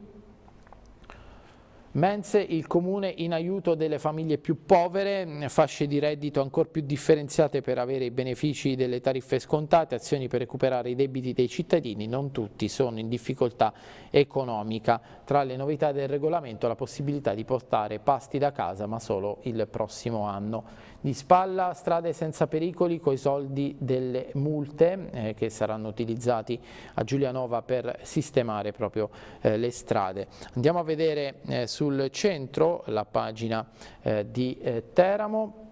Mense, il Comune in aiuto delle famiglie più povere, mm, fasce di reddito ancora più differenziate per avere i benefici delle tariffe scontate, azioni per recuperare i debiti dei cittadini, non tutti sono in difficoltà economica. Tra le novità del regolamento la possibilità di portare pasti da casa ma solo il prossimo anno. Di spalla strade senza pericoli coi soldi delle multe eh, che saranno utilizzati a Giulianova per sistemare proprio eh, le strade. Andiamo a vedere eh, sul centro la pagina eh, di eh, Teramo.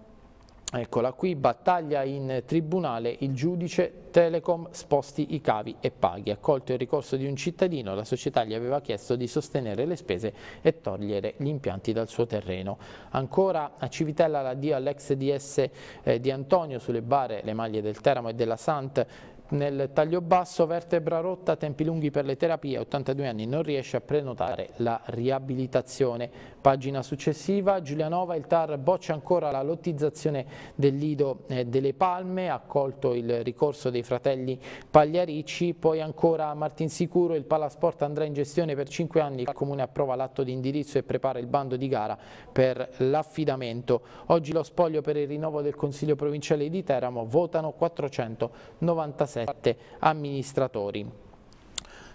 Eccola qui, battaglia in tribunale, il giudice Telecom sposti i cavi e paghi. Accolto il ricorso di un cittadino, la società gli aveva chiesto di sostenere le spese e togliere gli impianti dal suo terreno. Ancora a Civitella l'addio all'ex DS eh, di Antonio sulle bare, le maglie del Teramo e della Sant nel taglio basso, vertebra rotta, tempi lunghi per le terapie, 82 anni, non riesce a prenotare la riabilitazione. Pagina successiva, Giulianova, il TAR boccia ancora la lottizzazione del Lido eh, delle Palme, accolto il ricorso dei fratelli Pagliaricci, poi ancora Martinsicuro, il Palasport andrà in gestione per 5 anni, il Comune approva l'atto di indirizzo e prepara il bando di gara per l'affidamento. Oggi lo spoglio per il rinnovo del Consiglio Provinciale di Teramo, votano 497 amministratori.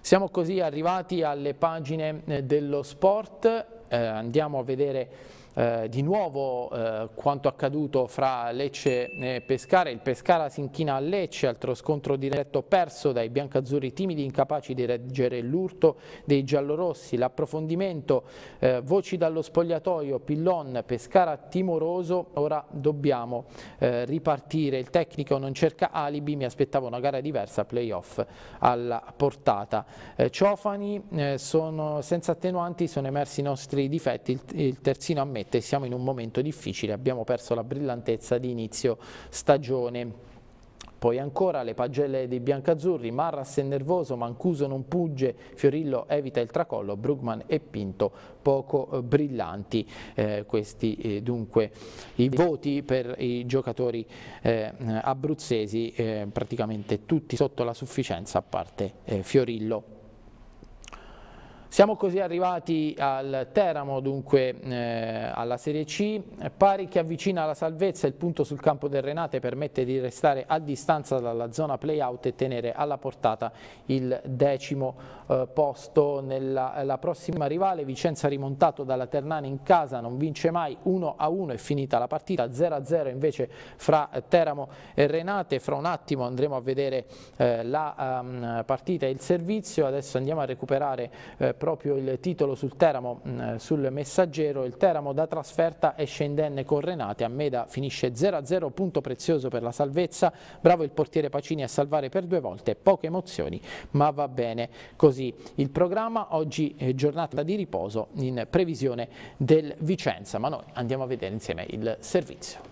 Siamo così arrivati alle pagine eh, dello sport eh, andiamo a vedere eh, di nuovo eh, quanto accaduto fra Lecce e Pescara, il Pescara si inchina a Lecce, altro scontro diretto perso dai biancazzurri timidi incapaci di reggere l'urto dei giallorossi, l'approfondimento, eh, voci dallo spogliatoio, Pillon, Pescara timoroso, ora dobbiamo eh, ripartire, il tecnico non cerca alibi, mi aspettavo una gara diversa, playoff alla portata. Eh, Ciofani sono senza attenuanti, sono emersi i nostri difetti, il, il terzino a me trasmette, siamo in un momento difficile, abbiamo perso la brillantezza di inizio stagione. Poi ancora le pagelle dei biancazzurri, Marras è nervoso, Mancuso non pugge, Fiorillo evita il tracollo, Brugman e Pinto poco eh, brillanti. Eh, questi eh, dunque i voti per i giocatori eh, abruzzesi, eh, praticamente tutti sotto la sufficienza a parte eh, Fiorillo. Siamo così arrivati al Teramo, dunque eh, alla Serie C, pari che avvicina la salvezza, il punto sul campo del Renate permette di restare a distanza dalla zona play-out e tenere alla portata il decimo eh, posto nella eh, prossima rivale. Vicenza rimontato dalla Ternana in casa, non vince mai 1-1 è finita la partita, 0-0 invece fra Teramo e Renate. Fra un attimo andremo a vedere eh, la um, partita e il servizio. Adesso andiamo a recuperare eh, proprio il titolo sul Teramo, mh, mm, sul messaggero. Il Teramo da trasferta esce indenne con Renate. A Meda finisce 0-0, punto prezioso per la salvezza. Bravo il portiere Pacini a salvare per due volte. Poche emozioni, ma va bene così così il programma, oggi è giornata di riposo in previsione del Vicenza, ma noi andiamo a vedere insieme il servizio.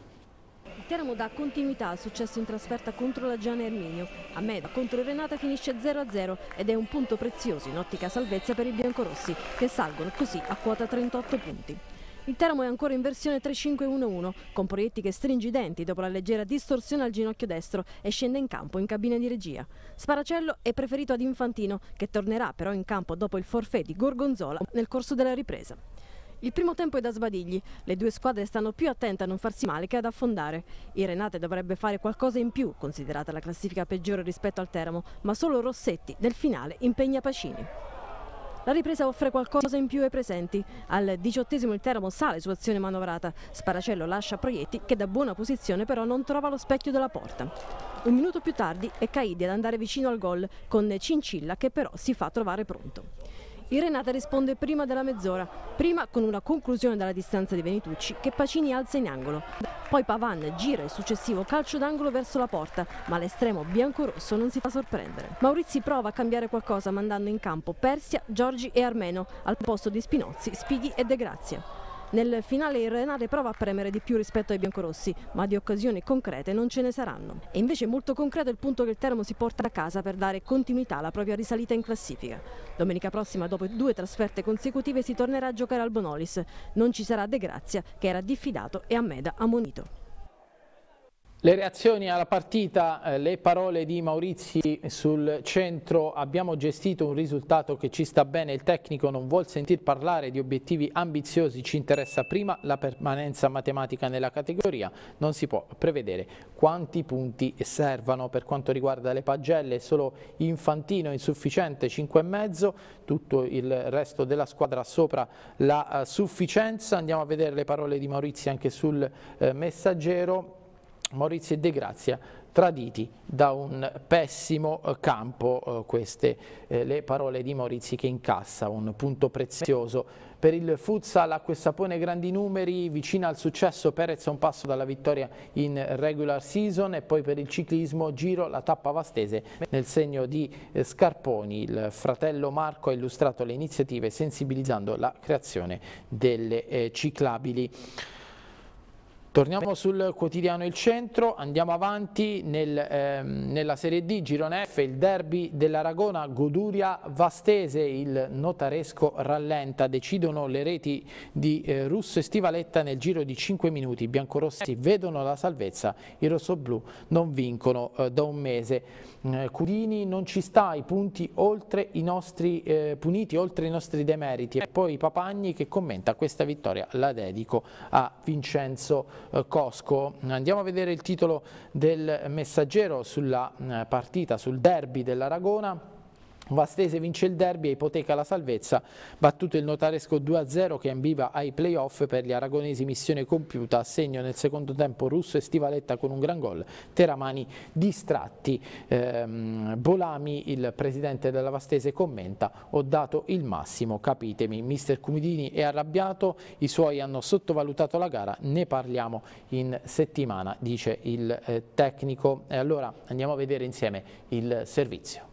Teramo dà continuità al successo in trasferta contro la Giana Erminio. A Meda contro Renata finisce 0-0 ed è un punto prezioso in ottica salvezza per i biancorossi che salgono così a quota 38 punti. Il Teramo è ancora in versione 3 1 1 con Proietti che stringe i denti dopo la leggera distorsione al ginocchio destro e scende in campo in cabina di regia. Sparacello è preferito ad Infantino, che tornerà però in campo dopo il forfè di Gorgonzola nel corso della ripresa. Il primo tempo è da sbadigli, le due squadre stanno più attente a non farsi male che ad affondare. Il Renate dovrebbe fare qualcosa in più, considerata la classifica peggiore rispetto al Teramo, ma solo Rossetti nel finale impegna Pacini. La ripresa offre qualcosa in più ai presenti. Al diciottesimo il Teramo sale su azione manovrata. Sparacello lascia Proietti che da buona posizione però non trova lo specchio della porta. Un minuto più tardi è Caidi ad andare vicino al gol con Cincilla che però si fa trovare pronto. Il Renata risponde prima della mezz'ora, prima con una conclusione dalla distanza di Venitucci che Pacini alza in angolo. Poi Pavan gira il successivo calcio d'angolo verso la porta, ma l'estremo biancorosso non si fa sorprendere. Maurizi prova a cambiare qualcosa mandando in campo Persia, Giorgi e Armeno, al posto di Spinozzi, Spighi e De Grazia. Nel finale il Renate prova a premere di più rispetto ai biancorossi, ma di occasioni concrete non ce ne saranno. E invece è molto concreto il punto che il Teramo si porta a casa per dare continuità alla propria risalita in classifica. Domenica prossima, dopo due trasferte consecutive, si tornerà a giocare al Bonolis. Non ci sarà De Grazia, che era diffidato e a Meda ammonito. Le reazioni alla partita, eh, le parole di Maurizi sul centro, abbiamo gestito un risultato che ci sta bene, il tecnico non vuol sentir parlare di obiettivi ambiziosi, ci interessa prima la permanenza matematica nella categoria, non si può prevedere quanti punti servano per quanto riguarda le pagelle, solo Infantino insufficiente 5,5, tutto il resto della squadra sopra la eh, sufficienza, andiamo a vedere le parole di Maurizi anche sul eh, messaggero, Maurizio e De Grazia traditi da un pessimo eh, campo, eh, queste eh, le parole di Maurizio che incassa un punto prezioso per il futsal a Questapone grandi numeri, vicina al successo Perez a un passo dalla vittoria in regular season e poi per il ciclismo giro la tappa vastese nel segno di Scarponi. Il fratello Marco ha illustrato le iniziative sensibilizzando la creazione delle ciclabili. Torniamo sul quotidiano Il Centro, andiamo avanti nel, ehm, nella Serie D, Girone F, il derby dell'Aragona, Goduria-Vastese, il notaresco rallenta, decidono le reti di eh, Russo e Stivaletta nel giro di 5 minuti, i biancorossi vedono la salvezza, i rossoblù non vincono eh, da un mese. Eh, Curini non ci sta i punti oltre i nostri eh, puniti, oltre i nostri demeriti. E poi Papagni che commenta questa vittoria la dedico a Vincenzo eh, Cosco. Andiamo a vedere il titolo del messaggero sulla eh, partita, sul derby dell'Aragona. Vastese vince il derby e ipoteca la salvezza, battuto il notaresco 2-0 che ambiva ai playoff per gli aragonesi missione compiuta, segno nel secondo tempo Russo e Stivaletta con un gran gol, Teramani distratti, ehm, Bolami il presidente della Vastese commenta ho dato il massimo, capitemi, mister Cumidini è arrabbiato, i suoi hanno sottovalutato la gara, ne parliamo in settimana, dice il eh, tecnico. E allora andiamo a vedere insieme il servizio.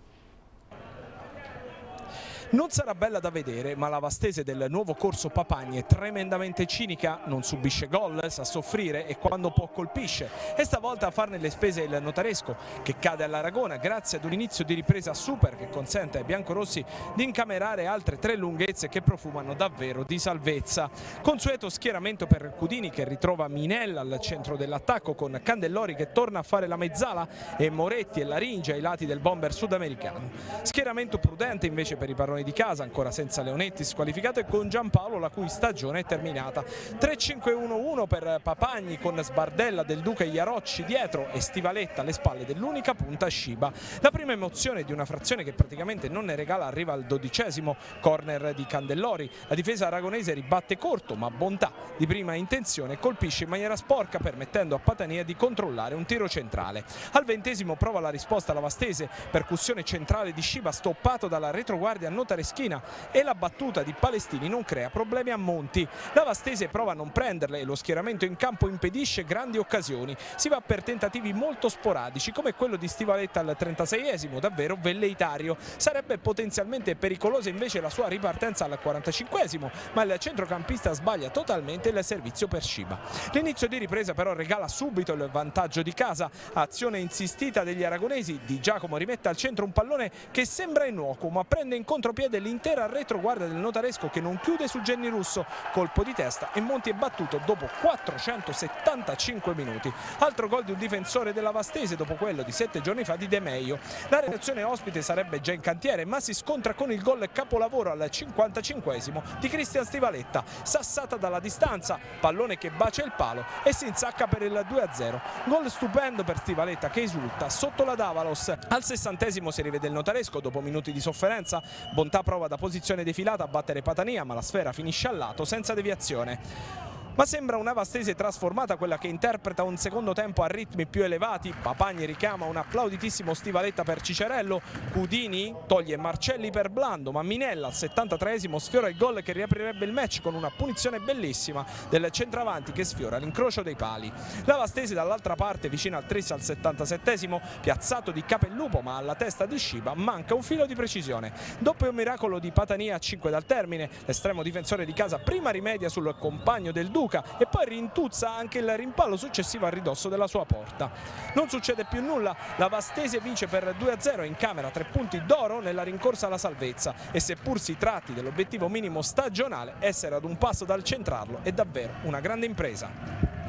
Non sarà bella da vedere, ma la Vastese del nuovo corso Papagne è tremendamente cinica, non subisce gol, sa soffrire e quando può colpisce. E stavolta a farne le spese il notaresco, che cade all'Aragona grazie ad un inizio di ripresa super che consente ai biancorossi di incamerare altre tre lunghezze che profumano davvero di salvezza. Consueto schieramento per Cudini che ritrova Minella al centro dell'attacco con Candellori che torna a fare la mezzala e Moretti e Laringe ai lati del bomber sudamericano. Schieramento prudente invece per i parroni padroni di casa, ancora senza Leonetti squalificato e con Giampaolo la cui stagione è terminata. 3-5-1-1 per Papagni con Sbardella del Duca e Iarocci dietro e Stivaletta alle spalle dell'unica punta Sciba. La prima emozione di una frazione che praticamente non ne regala arriva al dodicesimo corner di Candellori. La difesa aragonese ribatte corto ma bontà di prima intenzione colpisce in maniera sporca permettendo a Patania di controllare un tiro centrale. Al ventesimo prova la risposta la Vastese, percussione centrale di Sciba stoppato dalla retroguardia non Taleschina e la battuta di Palestini non crea problemi a Monti. La Vastese prova a non prenderle e lo schieramento in campo impedisce grandi occasioni. Si va per tentativi molto sporadici come quello di Stivaletta al 36esimo, davvero velleitario. Sarebbe potenzialmente pericolosa invece la sua ripartenza al 45esimo, ma il centrocampista sbaglia totalmente il servizio per Sciba. L'inizio di ripresa però regala subito il vantaggio di casa. Azione insistita degli aragonesi di Giacomo rimette al centro un pallone che sembra innocuo ma prende in contropiede contropiede l'intera retroguardia del notaresco che non chiude su Genni Russo, colpo di testa e Monti è battuto dopo 475 minuti. Altro gol di un difensore della Vastese dopo quello di sette giorni fa di De Meio. La redazione ospite sarebbe già in cantiere ma si scontra con il gol capolavoro al 55 di Cristian Stivaletta, sassata dalla distanza, pallone che bacia il palo e si insacca per il 2-0. Gol stupendo per Stivaletta che esulta sotto la Davalos. Al sessantesimo si rivede il notaresco dopo minuti di sofferenza. Bon Bontà prova da posizione defilata a battere Patania ma la sfera finisce a lato senza deviazione ma sembra una Vastese trasformata quella che interpreta un secondo tempo a ritmi più elevati, Papagni richiama un applauditissimo Stivaletta per Cicerello, Cudini toglie Marcelli per Blando, ma Minella al 73esimo sfiora il gol che riaprirebbe il match con una punizione bellissima del centravanti che sfiora l'incrocio dei pali. La Vastese dall'altra parte vicino al Tris al 77esimo, piazzato di Capellupo ma alla testa di Sciba manca un filo di precisione. dopo Doppio miracolo di Patania a 5 dal termine, l'estremo difensore di casa prima rimedia sul compagno del duo Luca e poi rintuzza anche il rimpallo successivo a ridosso della sua porta. Non succede più nulla, la Vastese vince per 2-0 in camera, tre punti d'oro nella rincorsa alla salvezza e seppur si tratti dell'obiettivo minimo stagionale, essere ad un passo dal centrarlo è davvero una grande impresa.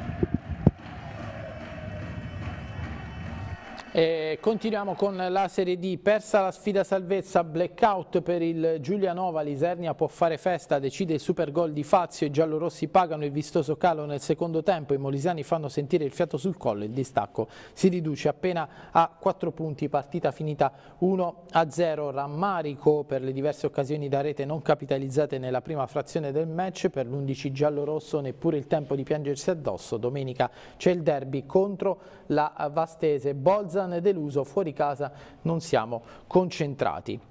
E continuiamo con la Serie D, persa la sfida salvezza, blackout per il Giulianova, l'Isernia può fare festa, decide il super gol di Fazio, i giallorossi pagano il vistoso calo nel secondo tempo, i molisani fanno sentire il fiato sul collo, il distacco si riduce appena a 4 punti, partita finita 1-0, rammarico per le diverse occasioni da rete non capitalizzate nella prima frazione del match, per l'11 giallorosso neppure il tempo di piangersi addosso, domenica c'è il derby contro la Vastese, Bolza casa né deluso, fuori casa non siamo concentrati.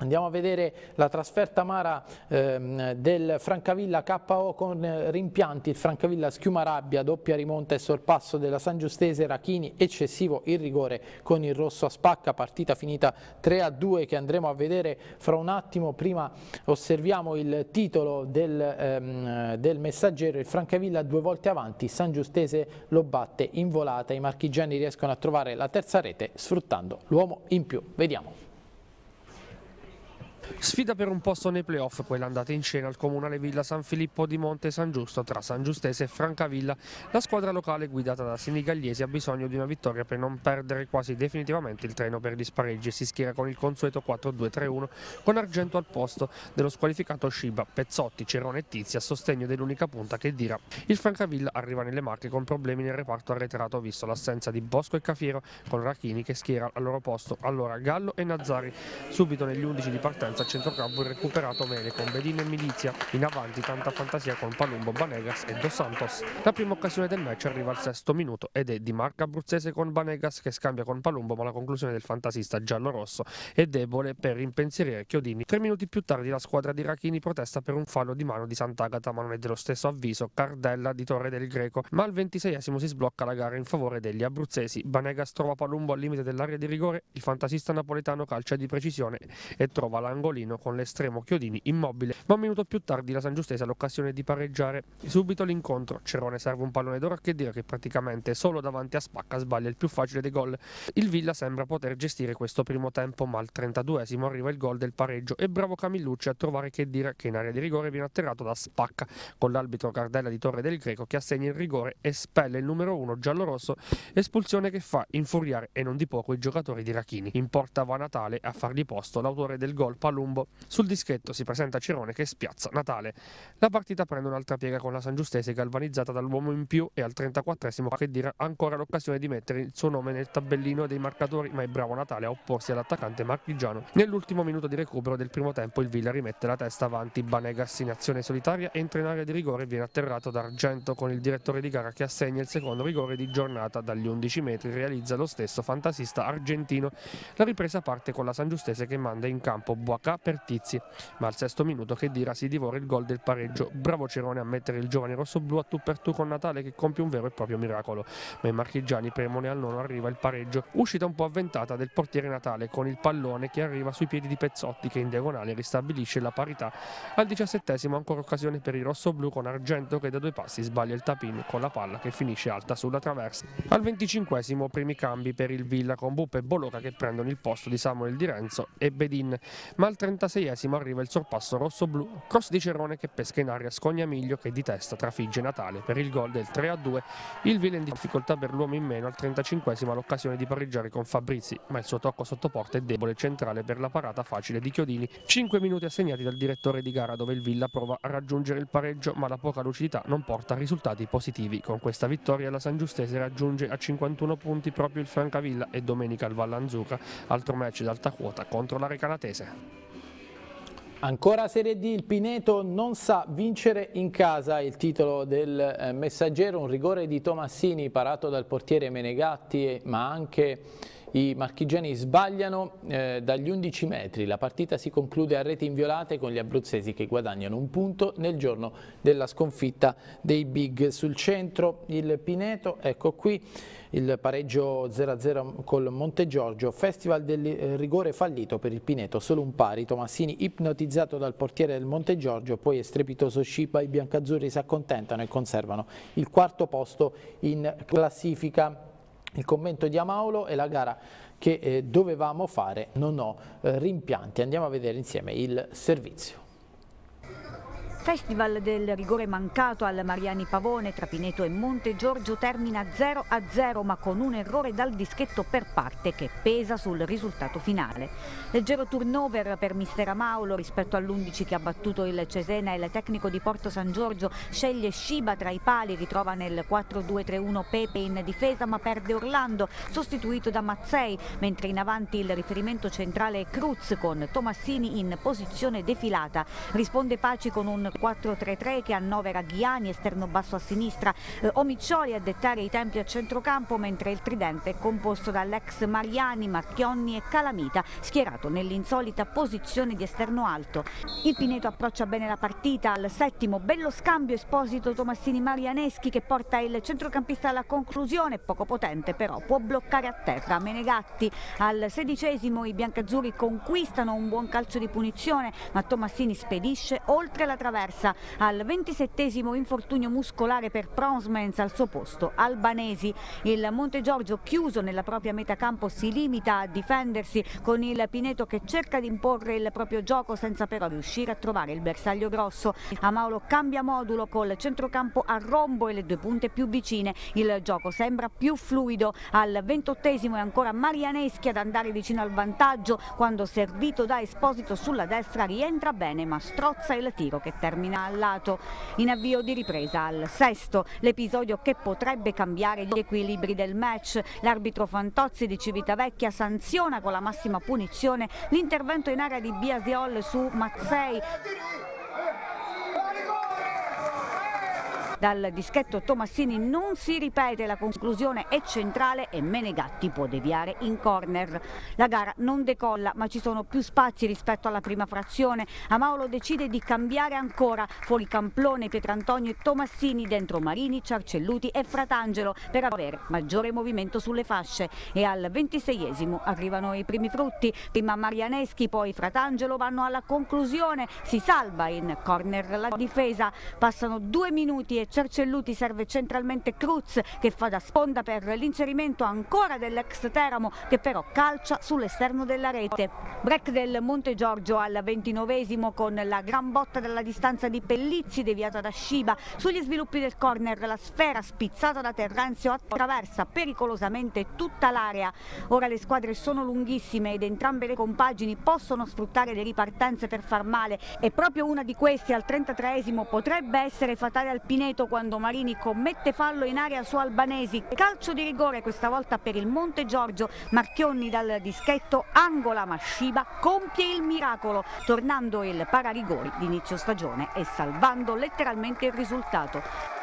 Andiamo a vedere la trasferta amara ehm, del Francavilla KO con rimpianti, il Francavilla schiuma rabbia, doppia rimonta e sorpasso della San Giustese, Rachini eccessivo il rigore con il rosso a spacca, partita finita 3 a 2 che andremo a vedere fra un attimo, prima osserviamo il titolo del, ehm, del messaggero, il Francavilla due volte avanti, San Giustese lo batte in volata, i marchigiani riescono a trovare la terza rete sfruttando l'uomo in più, vediamo. Sfida per un posto nei playoff, poi l'andata in scena al Comunale Villa San Filippo di Monte San Giusto tra San Giustese e Francavilla. La squadra locale guidata da Sinigagliesi ha bisogno di una vittoria per non perdere quasi definitivamente il treno per gli spareggi e si schiera con il consueto 4-2-3-1 con Argento al posto dello squalificato Shiba, Pezzotti, Cerone e Tizi a sostegno dell'unica punta che dira. Il Francavilla arriva nelle marche con problemi nel reparto arretrato visto l'assenza di Bosco e Cafiero con Rachini che schiera al loro posto allora Gallo e Nazzari subito negli 11 di partenza a centrocampo il recuperato con Bedino e Milizia, in avanti tanta fantasia con Palumbo, Banegas e Dos Santos. La prima occasione del match arriva al sesto minuto ed è di marca abruzzese con Banegas che scambia con Palumbo ma la conclusione del fantasista giallo-rosso è debole per impensierire Chiodini. Tre minuti più tardi la squadra di Rachini protesta per un fallo di mano di Sant'Agata ma non è dello stesso avviso Cardella di Torre del Greco ma al ventiseiesimo si sblocca la gara in favore degli abruzzesi. Banegas trova Palumbo al limite dell'area di rigore, il fantasista napoletano calcia di precisione e trova l'angolo Ugolino con l'estremo Chiodini immobile, ma un minuto più tardi la San Giustese ha l'occasione di pareggiare. Subito l'incontro, Cerone serve un pallone d'oro a che dire che praticamente solo davanti a Spacca sbaglia il più facile dei gol. Il Villa sembra poter gestire questo primo tempo, ma al 32esimo arriva il gol del pareggio e bravo Camillucci a trovare che dire che in area di rigore viene atterrato da Spacca, con l'arbitro Cardella di Torre del Greco che assegna il rigore e spelle il numero 1 giallo-rosso, espulsione che fa infuriare e non di poco i giocatori di Rachini. In porta va Natale a fargli posto l'autore del gol Paolo Palumbo. Sul dischetto si presenta Cerone che spiazza Natale. La partita prende un'altra piega con la San Giustese galvanizzata dall'uomo in più e al 34esimo Redira ancora l'occasione di mettere il suo nome nel tabellino dei marcatori ma è bravo Natale a opporsi all'attaccante marchigiano. Nell'ultimo minuto di recupero del primo tempo il Villa rimette la testa avanti, Banegas in azione solitaria entra in area di rigore e viene atterrato da Argento con il direttore di gara che assegna il secondo rigore di giornata dagli 11 metri realizza lo stesso fantasista argentino. La ripresa parte con la San Giustese che manda in campo Boacca gioca per Tizi, ma al sesto minuto che dira si divora il gol del pareggio. Bravo Cerone a mettere il giovane rossoblu a tu per tu con Natale che compie un vero e proprio miracolo. Ma i marchigiani premono e al nono arriva il pareggio. Uscita un po' avventata del portiere Natale con il pallone che arriva sui piedi di Pezzotti che in diagonale ristabilisce la parità. Al diciassettesimo ancora occasione per il rossoblu con Argento che da due passi sbaglia il tapin con la palla che finisce alta sulla traversa. Al venticinquesimo primi cambi per il Villa con Buppe e Boloca che prendono il posto di Samuel Di Renzo e Bedin. Ma dal 36esimo arriva il sorpasso rosso-blu, cross di Cerrone che pesca in aria Scognamiglio che di testa trafigge Natale per il gol del 3-2. Il Vile in difficoltà per l'uomo in meno al 35esimo l'occasione di pareggiare con Fabrizi, ma il suo tocco sotto porta è debole centrale per la parata facile di Chiodini. 5 minuti assegnati dal direttore di gara dove il Villa prova a raggiungere il pareggio, ma la poca lucidità non porta a risultati positivi. Con questa vittoria la San Giustese raggiunge a 51 punti proprio il Francavilla e domenica il Vallanzuca, altro match d'alta quota contro la Recanatese. Ancora Serie D, il Pineto non sa vincere in casa, il titolo del eh, messaggero, un rigore di Tomassini parato dal portiere Menegatti, eh, ma anche i marchigiani sbagliano eh, dagli 11 metri. La partita si conclude a reti inviolate con gli abruzzesi che guadagnano un punto nel giorno della sconfitta dei Big. Sul centro il Pineto, ecco qui, il pareggio 0-0 col Monte Giorgio, festival del eh, rigore fallito per il Pineto, solo un pari, Tomassini ipnotizzato dal portiere del Monte Giorgio, poi è strepitoso Scipa, i biancazzurri si accontentano e conservano il quarto posto in classifica. Il commento di Amaulo e la gara che eh, dovevamo fare non ho eh, rimpianti. Andiamo a vedere insieme il servizio. Festival del rigore mancato al Mariani Pavone tra Pineto e Monte Giorgio termina 0 a 0 ma con un errore dal dischetto per parte che pesa sul risultato finale. Leggero turnover per Mister Amaulo rispetto all'11 che ha battuto il Cesena e il tecnico di Porto San Giorgio sceglie Sciba tra i pali, ritrova nel 4-2-3-1 Pepe in difesa ma perde Orlando sostituito da Mazzei mentre in avanti il riferimento centrale è Cruz con Tomassini in posizione defilata. Risponde Paci con un con 4-3-3 che annovera Ghiani esterno basso a sinistra, eh, Omiccioli a dettare i tempi a centrocampo mentre il tridente è composto dall'ex Mariani, Marchionni e Calamita schierato nell'insolita posizione di esterno alto. Il Pineto approccia bene la partita al settimo, bello scambio esposito Tomassini Marianeschi che porta il centrocampista alla conclusione, poco potente però può bloccare a terra Menegatti. Al sedicesimo i biancazzurri conquistano un buon calcio di punizione ma Tomassini spedisce oltre la traversa attraversa al 27 infortunio muscolare per Pronsmens al suo posto Albanesi. Il Monte Giorgio chiuso nella propria metacampo si limita a difendersi con il Pineto che cerca di imporre il proprio gioco senza però riuscire a trovare il bersaglio grosso. Amaolo cambia modulo col centrocampo a rombo e le due punte più vicine. Il gioco sembra più fluido. Al 28 è ancora Marianeschi ad andare vicino al vantaggio quando servito da Esposito sulla destra rientra bene ma strozza il tiro che termina termina al lato, in avvio di ripresa al sesto, l'episodio che potrebbe cambiare gli equilibri del match. L'arbitro Fantozzi di Civitavecchia sanziona con la massima punizione l'intervento in area di Biasiol su Mazzei. Dal dischetto Tomassini non si ripete la conclusione è centrale e Menegatti può deviare in corner. La gara non decolla ma ci sono più spazi rispetto alla prima frazione. Amaolo decide di cambiare ancora fuori Camplone, Pietrantonio e Tomassini dentro Marini, Ciarcelluti e Fratangelo per avere maggiore movimento sulle fasce e al 26esimo arrivano i primi frutti. Prima Marianeschi, poi Fratangelo vanno alla conclusione, si salva in corner la difesa, passano due minuti e Cercelluti serve centralmente Cruz che fa da sponda per l'inserimento ancora dell'ex Teramo che però calcia sull'esterno della rete. Break del Monte Giorgio al 29 esimo con la gran botta dalla distanza di Pellizzi deviata da Sciba. Sugli sviluppi del corner la sfera spizzata da Terranzio attraversa pericolosamente tutta l'area. Ora le squadre sono lunghissime ed entrambe le compagini possono sfruttare le ripartenze per far male e proprio una di queste al 33 esimo potrebbe essere fatale al Pineto subito quando Marini commette fallo in area su Albanesi. Calcio di rigore questa volta per il Monte Giorgio, Marchionni dal dischetto angola ma Sciba compie il miracolo tornando il pararigori di inizio stagione e salvando letteralmente il risultato.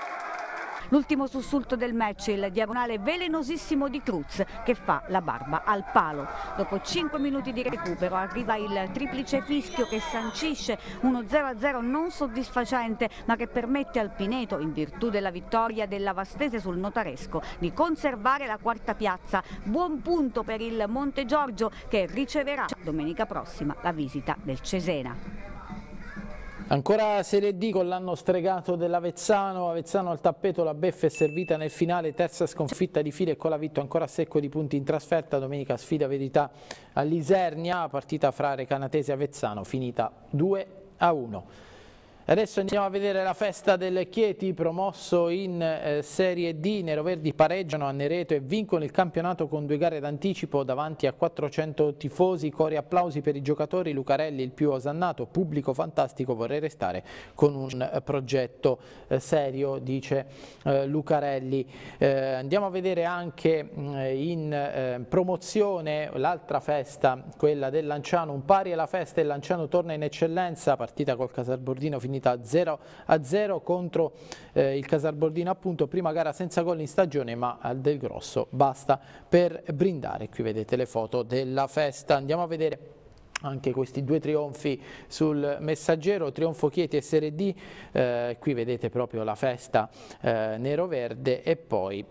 L'ultimo sussulto del match, il diagonale velenosissimo di Cruz che fa la barba al palo. Dopo 5 minuti di recupero arriva il triplice fischio che sancisce uno 0-0 non soddisfacente ma che permette al Pineto, in virtù della vittoria della Vastese sul notaresco, di conservare la quarta piazza. Buon punto per il Monte Giorgio che riceverà domenica prossima la visita del Cesena. Ancora Serie D con l'anno stregato dell'Avezzano, Avezzano al tappeto, la beffa è servita nel finale, terza sconfitta di file con la Colavitto ancora a secco di punti in trasferta, domenica sfida verità all'Isernia, partita fra Recanatese e Avezzano finita 2 a 1. Adesso andiamo a vedere la festa del Chieti, promosso in eh, Serie D. I neroverdi pareggiano a Nereto e vincono il campionato con due gare d'anticipo davanti a 400 tifosi. Cori applausi per i giocatori, Lucarelli il più osannato, pubblico fantastico, vorrei restare con un eh, progetto eh, serio, dice eh, Lucarelli. Eh, andiamo a vedere anche mm, in eh, promozione l'altra festa, quella del Lanciano, un pari alla festa e Lanciano torna in eccellenza, partita col Casalbordino finita unità 0 a 0 contro eh, il Casalbordino appunto prima gara senza gol in stagione ma del grosso basta per brindare qui vedete le foto della festa andiamo a vedere anche questi due trionfi sul messaggero, trionfo Chieti SRD, eh, qui vedete proprio la festa eh, nero-verde e poi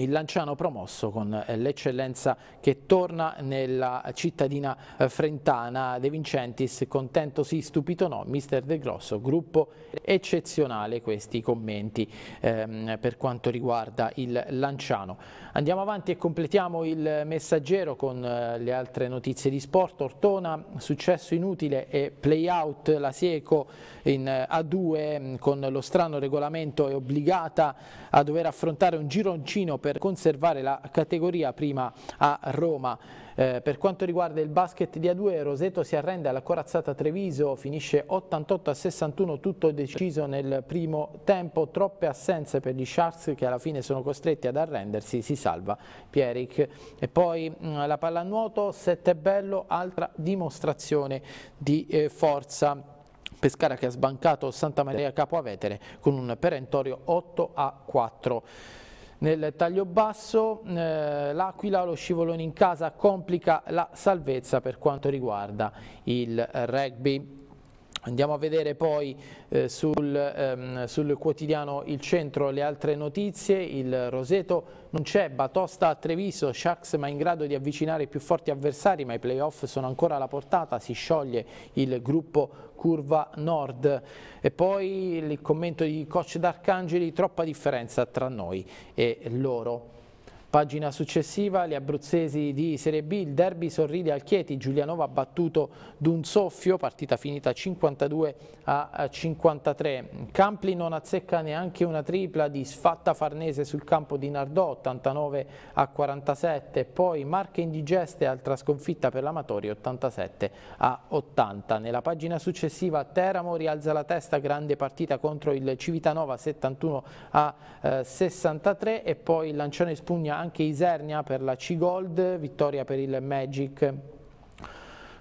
il Lanciano promosso con eh, l'eccellenza che torna nella cittadina eh, frentana De Vincentis, contento sì, stupito no, mister De Grosso, gruppo eccezionale questi commenti ehm, per quanto riguarda il Lanciano. Andiamo avanti e completiamo il messaggero con eh, le altre notizie di sport, Ortona, successo inutile e play out, la Sieco in eh, A2 mm, con lo strano regolamento è obbligata a dover affrontare un gironcino per conservare la categoria prima a Roma. Eh, per quanto riguarda il basket di A2 Roseto si arrende alla corazzata Treviso, finisce 88 a 61 tutto deciso nel primo tempo, troppe assenze per gli Sharks che alla fine sono costretti ad arrendersi, si salva Pieric. E poi mh, mm, la pallanuoto, Settebello, altra dimostrazione di eh, forza Pescara che ha sbancato Santa Maria Capo Avetere con un perentorio 8 a 4. Nel taglio basso eh, l'Aquila lo scivolone in casa complica la salvezza per quanto riguarda il rugby. Andiamo a vedere poi eh, sul, ehm, sul, quotidiano Il Centro le altre notizie, il Roseto non c'è, Batosta a Treviso, Sharks ma in grado di avvicinare i più forti avversari ma i playoff sono ancora alla portata, si scioglie il gruppo Curva Nord e poi il commento di coach D'Arcangeli, troppa differenza tra noi e loro. Pagina successiva, gli abruzzesi di Serie B, il derby sorride al Chieti, Giulianova battuto d'un soffio, partita finita 52 a 53. Eh, Campli non azzecca neanche una tripla di sfatta farnese sul campo di Nardò, 89 a 47, poi Marche indigeste, altra sconfitta per l'Amatori, 87 a 80. Nella pagina successiva Teramo rialza la testa, grande partita contro il Civitanova, 71 a 63 eh, e poi Lancione Spugna anche Isernia per la C-Gold, vittoria per il Magic.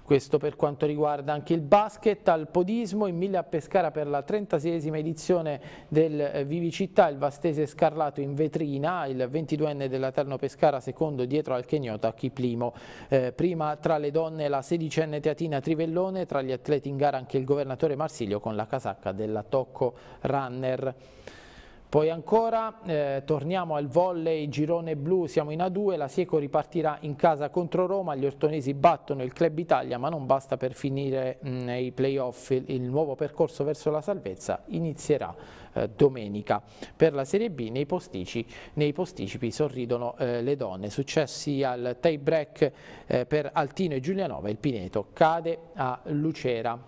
Questo per quanto riguarda anche il basket, al podismo, in mille a Pescara per la 36esima edizione del eh, Vivicittà, il Vastese Scarlato in vetrina, il 22enne della Terno Pescara secondo dietro al Kenyota Kiplimo. Eh, prima tra le donne la 16enne Teatina Trivellone, tra gli atleti in gara anche il governatore Marsilio con la casacca della Tocco Runner. Poi ancora eh, torniamo al volley girone blu, siamo in A2, la Sieco ripartirà in casa contro Roma, gli ortonesi battono il Club Italia ma non basta per finire mm, nei playoff, il, il, nuovo percorso verso la salvezza inizierà eh, domenica. Per la Serie B nei, postici, nei posticipi sorridono eh, le donne, successi al tie break eh, per Altino e Giulianova, il Pineto cade a Lucera.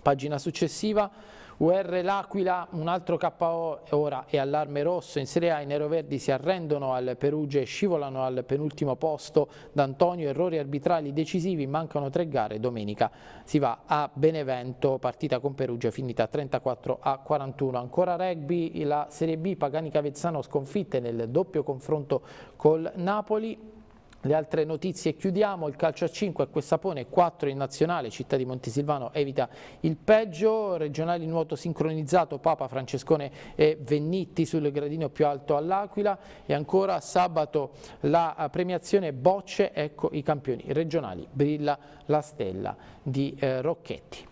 Pagina successiva. UR L'Aquila, un altro KO ora è allarme rosso, in Serie A i neroverdi si arrendono al Perugia e scivolano al penultimo posto d'Antonio, errori arbitrali decisivi, mancano tre gare domenica. Si va a Benevento, partita con Perugia finita 34 a 41. Ancora rugby, la Serie B, Pagani Cavezzano sconfitte nel doppio confronto col Napoli le altre notizie chiudiamo, il calcio a 5 a Questapone, 4 in nazionale, città di Montesilvano evita il peggio, regionali nuoto sincronizzato, Papa Francescone e Vennitti sul gradino più alto all'Aquila e ancora sabato la premiazione bocce, ecco i campioni regionali, brilla la stella di eh, Rocchetti.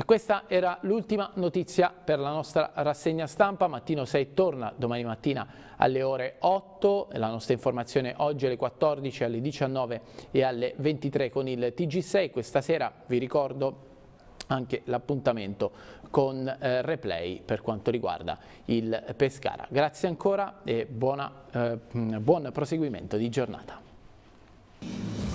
E questa era l'ultima notizia per la nostra rassegna stampa. Mattino 6 torna domani mattina alle ore 8. La nostra informazione oggi alle 14, alle 19 e alle 23 con il TG6. Questa sera vi ricordo anche l'appuntamento con eh, replay per quanto riguarda il Pescara. Grazie ancora e buona, eh, buon proseguimento di giornata.